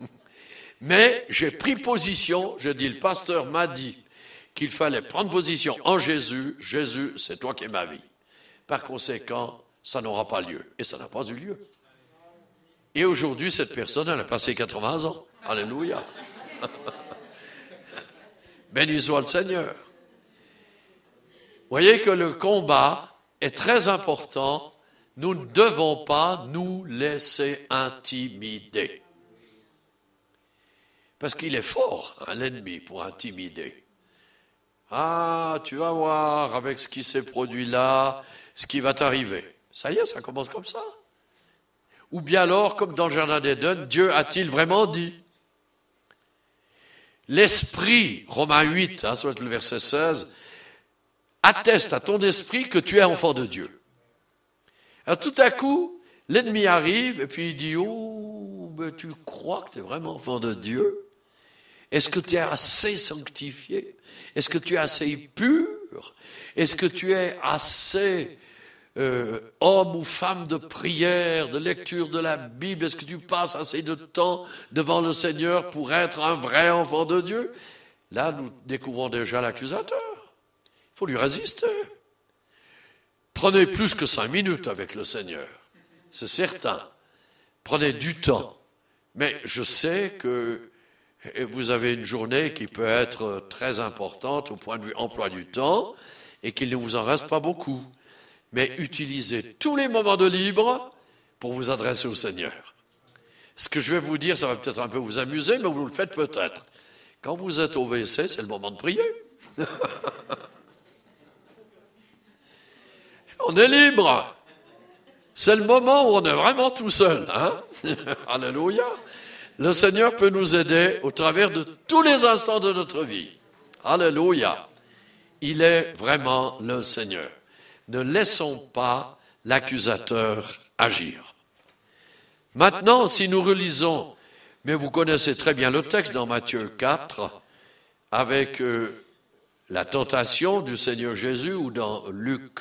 [LAUGHS] Mais j'ai pris position, je dis, le pasteur m'a dit qu'il fallait prendre position en Jésus. Jésus, c'est toi qui es ma vie. Par conséquent, ça n'aura pas lieu. Et ça n'a pas eu lieu. Et aujourd'hui, cette personne, elle a passé 80 ans. Alléluia. [LAUGHS] Béni soit le Seigneur. Voyez que le combat est très important. Nous ne devons pas nous laisser intimider. Parce qu'il est fort, un hein, l'ennemi, pour intimider. Ah, tu vas voir avec ce qui s'est produit là, ce qui va t'arriver. Ça y est, ça commence comme ça. Ou bien alors, comme dans le Jardin d'Eden, Dieu a-t-il vraiment dit L'esprit, Romains 8, soit hein, le verset 16, atteste à ton esprit que tu es enfant de Dieu. Alors tout à coup, l'ennemi arrive et puis il dit, oh, mais tu crois que tu es vraiment enfant de Dieu Est-ce que tu es assez sanctifié Est-ce que tu es assez pur Est-ce que tu es assez euh, homme ou femme de prière, de lecture de la Bible Est-ce que tu passes assez de temps devant le Seigneur pour être un vrai enfant de Dieu Là, nous découvrons déjà l'accusateur. Il faut lui résister. Prenez plus que cinq minutes avec le Seigneur, c'est certain. Prenez du temps. Mais je sais que vous avez une journée qui peut être très importante au point de vue emploi du temps et qu'il ne vous en reste pas beaucoup mais utilisez tous les moments de libre pour vous adresser au Seigneur. Ce que je vais vous dire, ça va peut-être un peu vous amuser, mais vous le faites peut-être. Quand vous êtes au WC, c'est le moment de prier. [LAUGHS] on est libre. C'est le moment où on est vraiment tout seul. Hein. [LAUGHS] Alléluia. Le Seigneur peut nous aider au travers de tous les instants de notre vie. Alléluia. Il est vraiment le Seigneur ne laissons pas l'accusateur agir. Maintenant, si nous relisons, mais vous connaissez très bien le texte dans Matthieu 4, avec euh, la tentation du Seigneur Jésus, ou dans Luc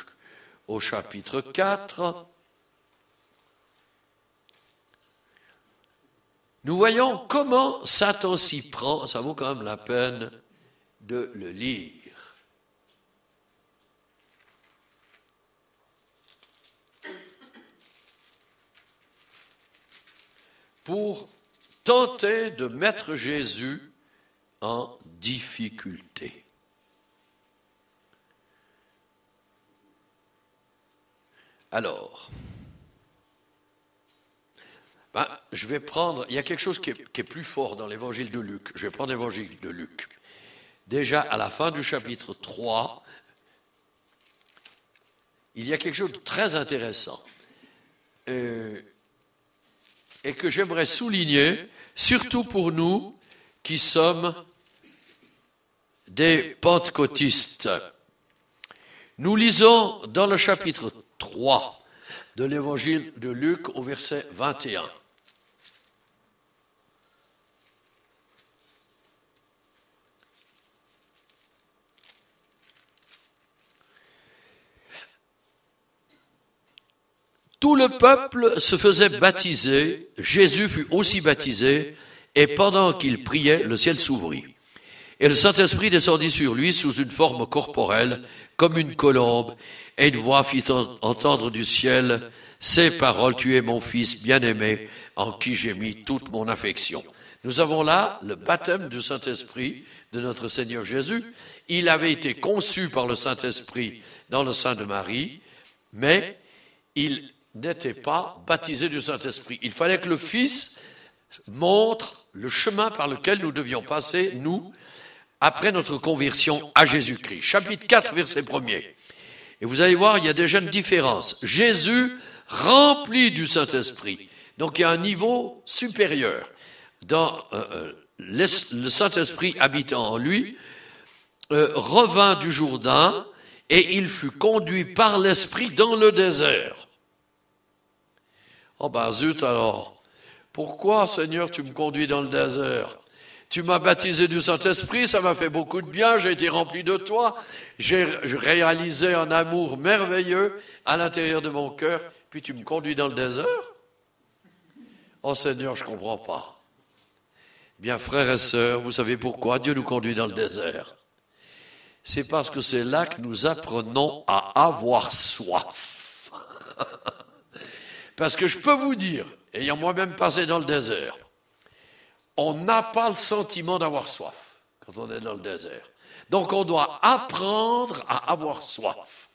au chapitre 4, nous voyons comment Satan s'y prend, ça vaut quand même la peine de le lire. pour tenter de mettre Jésus en difficulté. Alors, ben, je vais prendre, il y a quelque chose qui est, plus fort dans l'évangile de Luc. Je vais prendre l'évangile de Luc. Déjà à la fin du chapitre 3, il y a quelque chose de très intéressant. Euh, et que j'aimerais souligner, surtout pour nous qui sommes des pentecôtistes. Nous lisons dans le chapitre 3 de l'évangile de Luc au verset 21. Tout le peuple se faisait baptiser, Jésus fut aussi baptisé, et pendant qu'il priait, le ciel s'ouvrit. Et le Saint-Esprit descendit sur lui sous une forme corporelle, comme une colombe, et une voix fit entendre du ciel ces paroles, tu es mon fils bien-aimé, en qui j'ai mis toute mon affection. Nous avons là le baptême du Saint-Esprit de notre Seigneur Jésus. Il avait été conçu par le Saint-Esprit dans le sein de Marie, mais il n'était pas baptisé du Saint-Esprit. Il fallait que le Fils montre le chemin par lequel nous devions passer, nous, après notre conversion à Jésus-Christ. Chapitre 4, verset 1er. Et vous allez voir, il y a déjà une différence. Jésus rempli du Saint-Esprit. Donc il y a un niveau supérieur. Dans, euh, euh, le Saint-Esprit habitant en lui, euh, revint du Jourdain et il fut conduit par l'Esprit dans le désert. Oh ben zut alors. Pourquoi, Seigneur, tu me conduis dans le désert tu m'as baptisé du Saint-Esprit, ça m'a fait beaucoup de bien, j'ai été rempli de toi, j'ai réalisé un amour merveilleux à l'intérieur de mon cœur, puis tu me conduis dans le désert Oh Seigneur, je ne comprends pas. Bien, frères et sœurs, vous savez pourquoi Dieu nous conduit dans le désert C'est parce que c'est là que nous apprenons à avoir soif. [LAUGHS] Parce que je peux vous dire, ayant moi-même passé dans le désert, on n'a pas le sentiment d'avoir soif quand on est dans le désert. Donc on doit apprendre à avoir soif.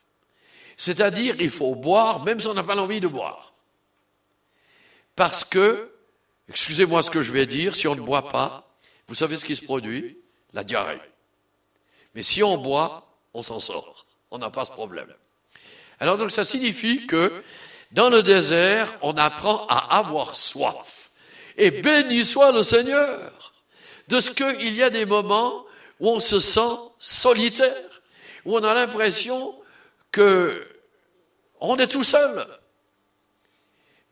C'est-à-dire, il faut boire même si on n'a pas l'envie de boire. Parce que, excusez-moi ce que je vais dire, si on ne boit pas, vous savez ce qui se produit La diarrhée. Mais si on boit, on s'en sort. On n'a pas ce problème. Alors donc ça signifie que dans le désert, on apprend à avoir soif. Et béni soit le Seigneur de ce qu'il y a des moments où on se sent solitaire, où on a l'impression que on est tout seul.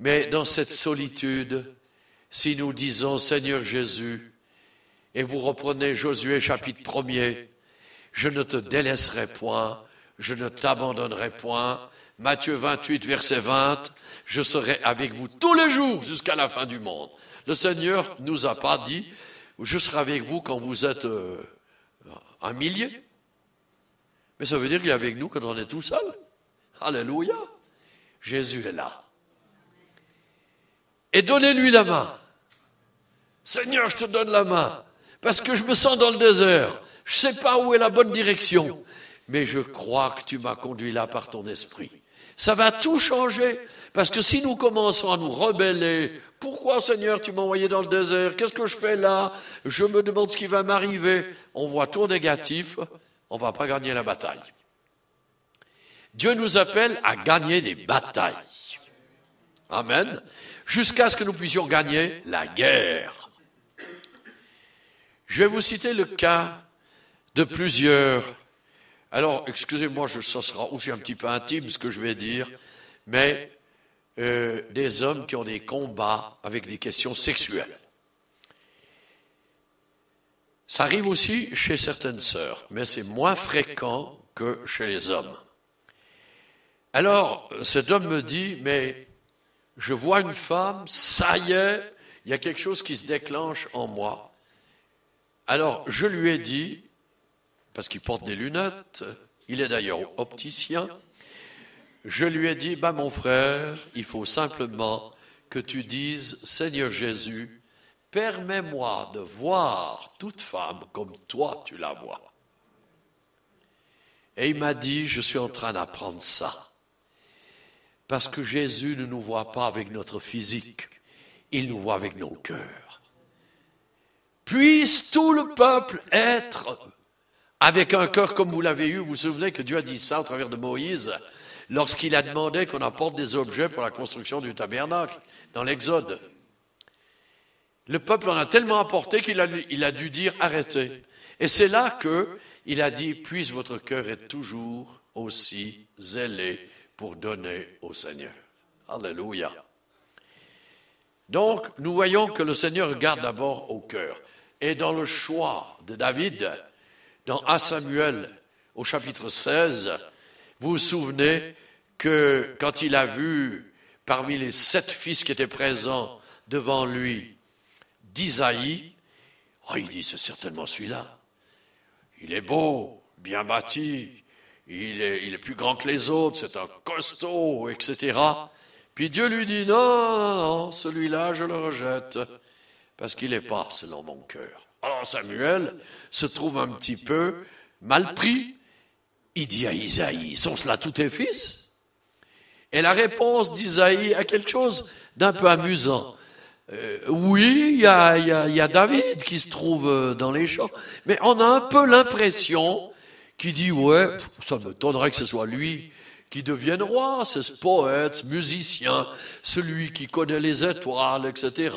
Mais dans cette solitude, si nous disons Seigneur Jésus, et vous reprenez Josué chapitre 1 je ne te délaisserai point, je ne t'abandonnerai point, Matthieu 28, verset 20, je serai avec vous tous les jours jusqu'à la fin du monde. Le Seigneur nous a pas dit, je serai avec vous quand vous êtes euh, un millier. Mais ça veut dire qu'il est avec nous quand on est tout seul. Alléluia. Jésus est là. Et donnez-lui la main. Seigneur, je te donne la main. Parce que je me sens dans le désert. Je ne sais pas où est la bonne direction. Mais je crois que tu m'as conduit là par ton esprit. Ça va tout changer. Parce que si nous commençons à nous rebeller, pourquoi Seigneur tu m'as envoyé dans le désert Qu'est-ce que je fais là Je me demande ce qui va m'arriver. On voit tout négatif, on ne va pas gagner la bataille. Dieu nous appelle à gagner des batailles. Amen. Jusqu'à ce que nous puissions gagner la guerre. Je vais vous citer le cas de plusieurs alors, excusez-moi, ça sera aussi un petit peu intime ce que je vais dire, mais euh, des hommes qui ont des combats avec des questions sexuelles. Ça arrive aussi chez certaines sœurs, mais c'est moins fréquent que chez les hommes. Alors, cet homme me dit, mais je vois une femme, ça y est, il y a quelque chose qui se déclenche en moi. Alors, je lui ai dit, parce qu'il porte des lunettes. Il est d'ailleurs opticien. Je lui ai dit, Bah, mon frère, il faut simplement que tu dises, Seigneur Jésus, permets-moi de voir toute femme comme toi tu la vois. Et il m'a dit, je suis en train d'apprendre ça. Parce que Jésus ne nous voit pas avec notre physique, il nous voit avec nos cœurs. Puisse tout le peuple être avec un cœur comme vous l'avez eu. Vous vous souvenez que Dieu a dit ça au travers de Moïse lorsqu'il a demandé qu'on apporte des objets pour la construction du tabernacle dans l'Exode. Le peuple en a tellement apporté qu'il a, dû dire arrêtez. Et c'est là qu'il a dit puisse votre cœur être toujours aussi zélé pour donner au Seigneur. Alléluia. Donc, nous voyons que le Seigneur regarde d'abord au cœur. Et dans le choix de David, dans 1 Samuel, au chapitre 16, vous vous souvenez que quand il a vu parmi les sept fils qui étaient présents devant lui d'Isaïe, oh, il dit c'est certainement celui-là. Il est beau, bien bâti, il est, il est plus grand que les autres, c'est un costaud, etc. Puis Dieu lui dit non, non, non, celui-là je le rejette parce qu'il n'est pas selon mon cœur. Alors Samuel se trouve un petit peu mal pris. Il dit à Isaïe, sont cela tous tes fils Et la réponse d'Isaïe à quelque chose d'un peu amusant. Euh, oui, il y a, David qui se trouve euh, dans les champs, mais on a un peu l'impression qu'il dit, ouais, ça m'étonnerait que ce soit lui qui devienne roi, c'est ce poète, musicien, celui qui connaît les étoiles, etc.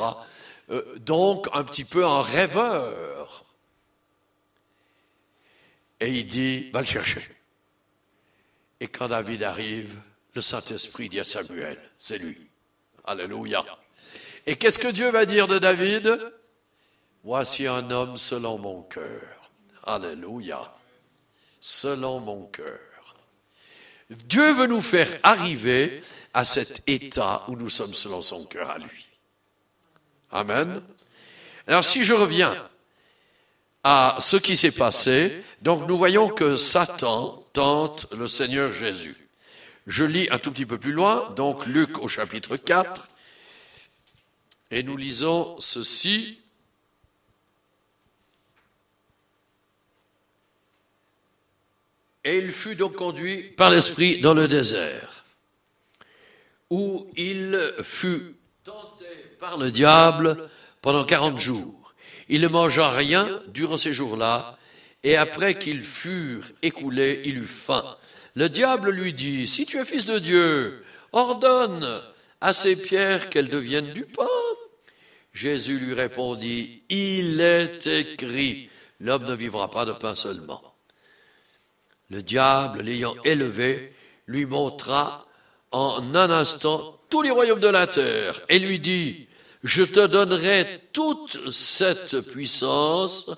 Euh, donc un petit peu un rêveur. Et il dit, va le chercher. Et quand David arrive, le Saint-Esprit dit à Samuel, c'est lui. Alléluia. Et qu'est-ce que Dieu va dire de David Voici un homme selon mon cœur. Alléluia. Selon mon cœur. Dieu veut nous faire arriver à cet état où nous sommes selon son cœur à lui. Amen. Alors si je reviens à ce qui s'est passé, donc nous voyons que Satan tente le Seigneur Jésus. Je lis un tout petit peu plus loin, donc Luc au chapitre 4, et nous lisons ceci. Et il fut donc conduit par l'Esprit dans le désert, où il fut par le diable pendant quarante jours. Il ne mangea rien durant ces jours-là, et après qu'ils furent écoulés, il eut faim. Le diable lui dit, Si tu es fils de Dieu, ordonne à ces pierres qu'elles deviennent du pain. Jésus lui répondit, Il est écrit, l'homme ne vivra pas de pain seulement. Le diable, l'ayant élevé, lui montra en un instant tous les royaumes de la terre et lui dit, je te donnerai toute cette puissance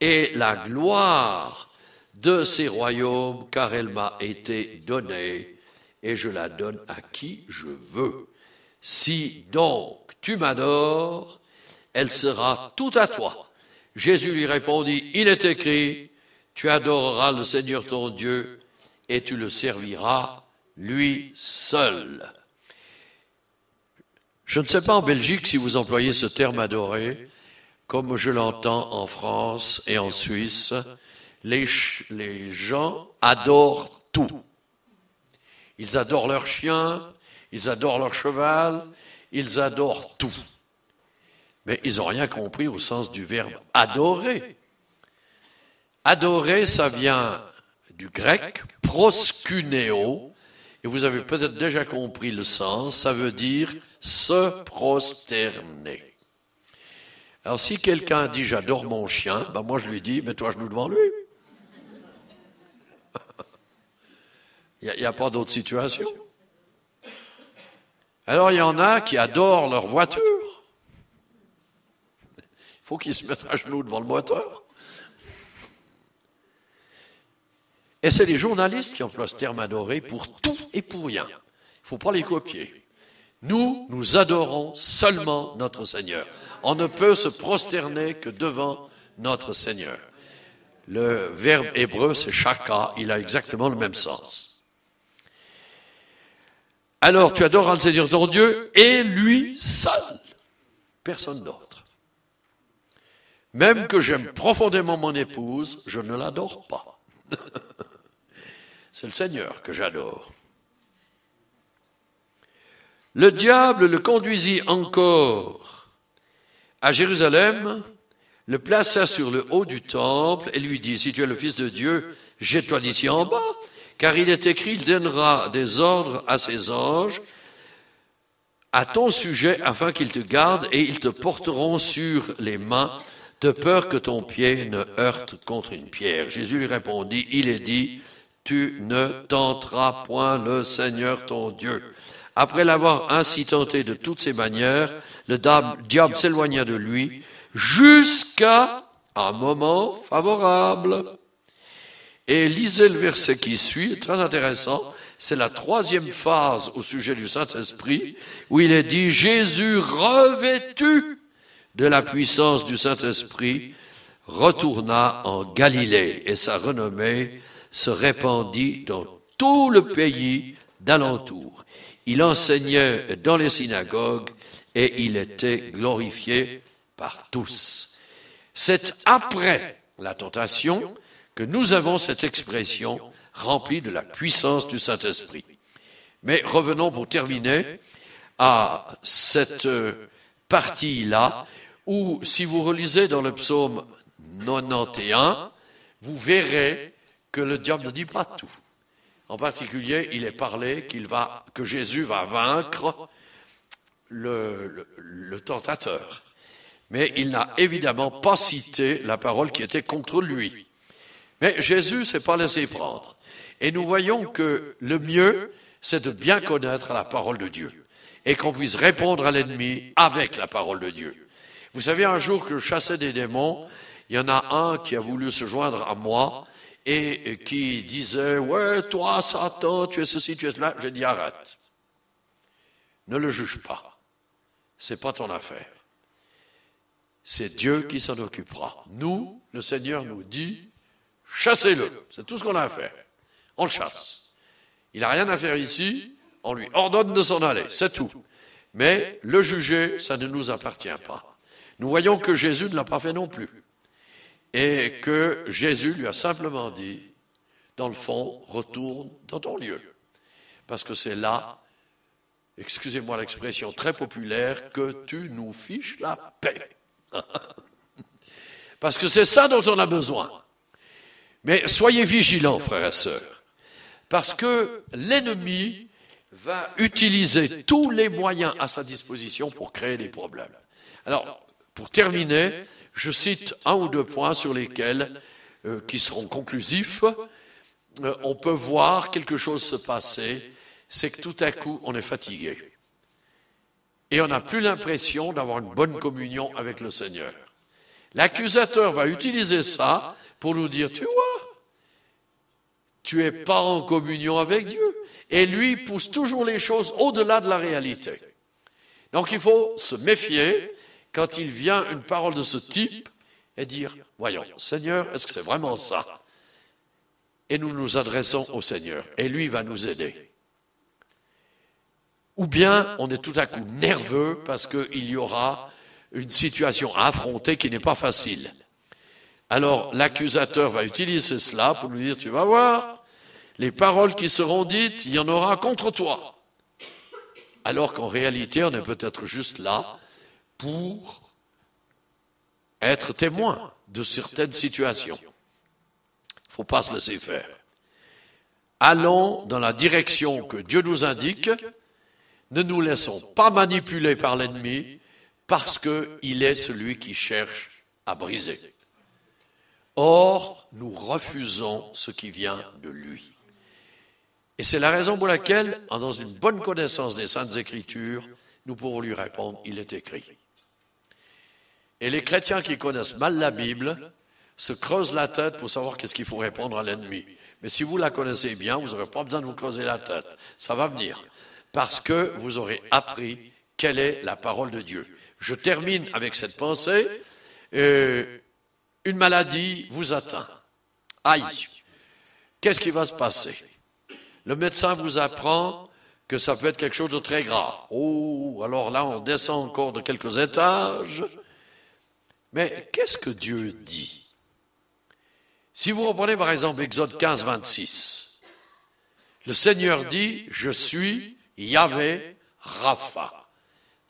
et la gloire de ces royaumes, car elle m'a été donnée, et je la donne à qui je veux. Si donc tu m'adores, elle sera toute à toi. Jésus lui répondit, Il est écrit, tu adoreras le Seigneur ton Dieu, et tu le serviras lui seul. Je ne sais pas en Belgique si vous employez ce terme adoré, comme je l'entends en France et en Suisse. Les, gens adorent tout. Ils adorent leur chien, ils adorent leur cheval, ils adorent tout. Mais ils n'ont rien compris au sens du verbe adorer. Adorer, ça vient du grec proskuneo, et vous avez peut-être déjà compris le sens, ça veut dire se prosterner. Alors si quelqu'un dit j'adore mon chien, ben moi je lui dis mets-toi genoux devant lui. Il [LAUGHS] n'y a, a, pas d'autre situation. Alors il y en a qui adorent leur voiture. Il faut qu'ils se mettent à genoux devant le moteur. Et c'est les journalistes qui emploient ce terme adoré pour tout et pour rien. Il ne faut pas les copier. Nous, nous adorons seulement notre Seigneur. On ne peut se prosterner que devant notre Seigneur. Le verbe hébreu, c'est chaka », il a exactement le même sens. Alors, tu adoreras le Seigneur ton Dieu et lui seul, personne d'autre. Même que j'aime profondément mon épouse, je ne l'adore pas. [LAUGHS] c'est le Seigneur que j'adore. Le diable le conduisit encore à Jérusalem, le plaça sur le haut du temple et lui dit, si tu es le Fils de Dieu, jette-toi d'ici en bas, car il est écrit, il donnera des ordres à ses anges à ton sujet afin qu'ils te gardent et ils te porteront sur les mains de peur que ton pied ne heurte contre une pierre. Jésus lui répondit, il est dit, tu ne tenteras point le Seigneur ton Dieu. Après l'avoir ainsi tenté de toutes ses manières, le diable s'éloigna de lui jusqu'à un moment favorable. Et lisez le verset qui suit, très intéressant. C'est la troisième phase au sujet du Saint-Esprit, où il est dit, Jésus revêtu de la puissance du Saint-Esprit, retourna en Galilée, et sa renommée se répandit dans tout le pays d'alentour. Il enseignait dans les synagogues et il était glorifié par tous. C'est après la tentation que nous avons cette expression remplie de la puissance du Saint-Esprit. Mais revenons pour terminer à cette partie-là où, si vous relisez dans le psaume 91, vous verrez que le diable ne dit pas tout. En particulier, il est parlé qu'il va, que Jésus va vaincre le, tentateur. Mais il n'a évidemment pas cité la parole qui était contre lui. Mais Jésus s'est pas laissé prendre. Et nous voyons que le mieux, c'est de bien connaître la parole de Dieu et qu'on puisse répondre à l'ennemi avec la parole de Dieu. Vous savez, un jour que je chassais des démons, il y en a un qui a voulu se joindre à moi et qui disait Ouais, toi, Satan, tu es ceci, tu es cela. J'ai dit Arrête. Ne le juge pas. C'est pas ton affaire. C'est Dieu qui s'en occupera. Nous, le Seigneur nous dit Chassez-le. C'est tout ce qu'on a à faire. On le chasse. Il n'a rien à faire ici. On lui ordonne de s'en aller. C'est tout. Mais le juger, ça ne nous appartient pas. Nous voyons que Jésus ne l'a pas fait non plus et que Jésus lui a simplement dit, dans le fond, retourne dans ton lieu. Parce que c'est là, excusez-moi l'expression très populaire, que tu nous fiches la paix. [LAUGHS] Parce que c'est ça dont on a besoin. Mais soyez vigilants, frères et sœurs, parce que l'ennemi va utiliser tous les moyens à sa disposition pour créer des problèmes. Alors, pour terminer, je cite un ou deux points sur lesquels, euh, qui seront conclusifs, euh, on peut voir quelque chose se passer, c'est que tout à coup, on est fatigué. Et on n'a plus l'impression d'avoir une bonne communion avec le Seigneur. L'accusateur va utiliser ça pour nous dire, tu vois, tu n'es pas en communion avec Dieu. Et lui pousse toujours les choses au-delà de la réalité. Donc il faut se méfier quand il vient une parole de ce type et dire, voyons, Seigneur, est-ce que c'est vraiment ça Et nous nous adressons au Seigneur, et lui va nous aider. Ou bien on est tout à coup nerveux parce qu'il y aura une situation à affronter qui n'est pas facile. Alors l'accusateur va utiliser cela pour nous dire, tu vas voir, les paroles qui seront dites, il y en aura contre toi. Alors qu'en réalité, on est peut-être juste là pour être témoin de certaines situations. Il ne faut pas se laisser faire. Allons dans la direction que Dieu nous indique. Ne nous laissons pas manipuler par l'ennemi parce qu'il est celui qui cherche à briser. Or, nous refusons ce qui vient de lui. Et c'est la raison pour laquelle, en dans une bonne connaissance des Saintes Écritures, nous pouvons lui répondre, il est écrit. Et les chrétiens qui connaissent mal la Bible se creusent la tête pour savoir qu'est-ce qu'il faut répondre à l'ennemi. Mais si vous la connaissez bien, vous n'aurez pas besoin de vous creuser la tête. Ça va venir. Parce que vous aurez appris quelle est la parole de Dieu. Je termine avec cette pensée. Euh, une maladie vous atteint. Aïe. Qu'est-ce qui va se passer Le médecin vous apprend que ça peut être quelque chose de très grave. Oh, alors là, on descend encore de quelques étages. Mais qu'est-ce que Dieu dit Si vous reprenez par exemple Exode 15, 26, le Seigneur dit, je suis Yahvé Rapha.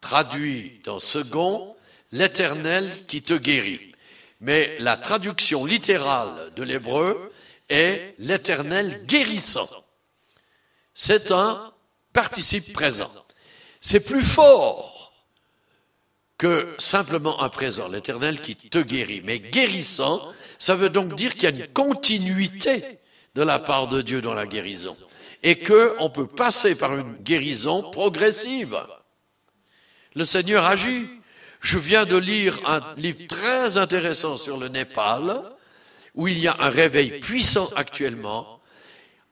Traduit dans second, l'Éternel qui te guérit. Mais la traduction littérale de l'hébreu est l'Éternel guérissant. C'est un participe présent. C'est plus fort que simplement à présent l'Éternel qui te guérit. Mais guérissant, ça veut donc dire qu'il y a une continuité de la part de Dieu dans la guérison et qu'on peut passer par une guérison progressive. Le Seigneur agit. Je viens de lire un livre très intéressant sur le Népal, où il y a un réveil puissant actuellement.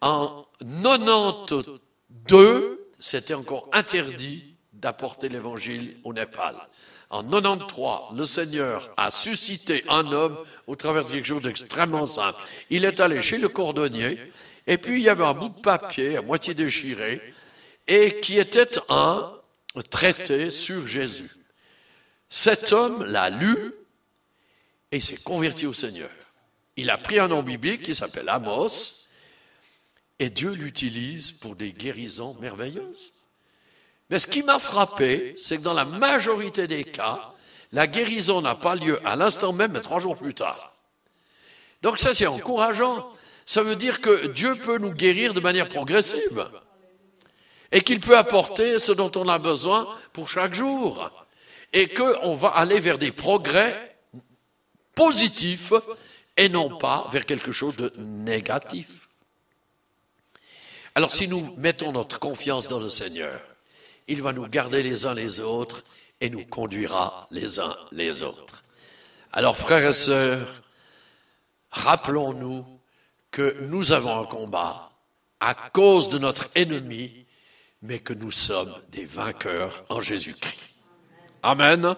En 92, c'était encore interdit d'apporter l'évangile au Népal en 93, le Seigneur a suscité un homme au travers de quelque chose d'extrêmement simple. Il est allé chez le cordonnier, et puis il y avait un bout de papier à moitié déchiré, et qui était un traité sur Jésus. Cet homme l'a lu et s'est converti au Seigneur. Il a pris un nom biblique qui s'appelle Amos, et Dieu l'utilise pour des guérisons merveilleuses. Mais ce qui m'a frappé, c'est que dans la majorité des cas, la guérison n'a pas lieu à l'instant même, mais trois jours plus tard. Donc ça, c'est encourageant. Ça veut dire que Dieu peut nous guérir de manière progressive et qu'il peut apporter ce dont on a besoin pour chaque jour et qu'on va aller vers des progrès positifs et non pas vers quelque chose de négatif. Alors si nous mettons notre confiance dans le Seigneur, il va nous garder les uns les autres et nous conduira les uns les autres. Alors, frères et sœurs, rappelons-nous que nous avons un combat à cause de notre ennemi, mais que nous sommes des vainqueurs en Jésus-Christ. Amen.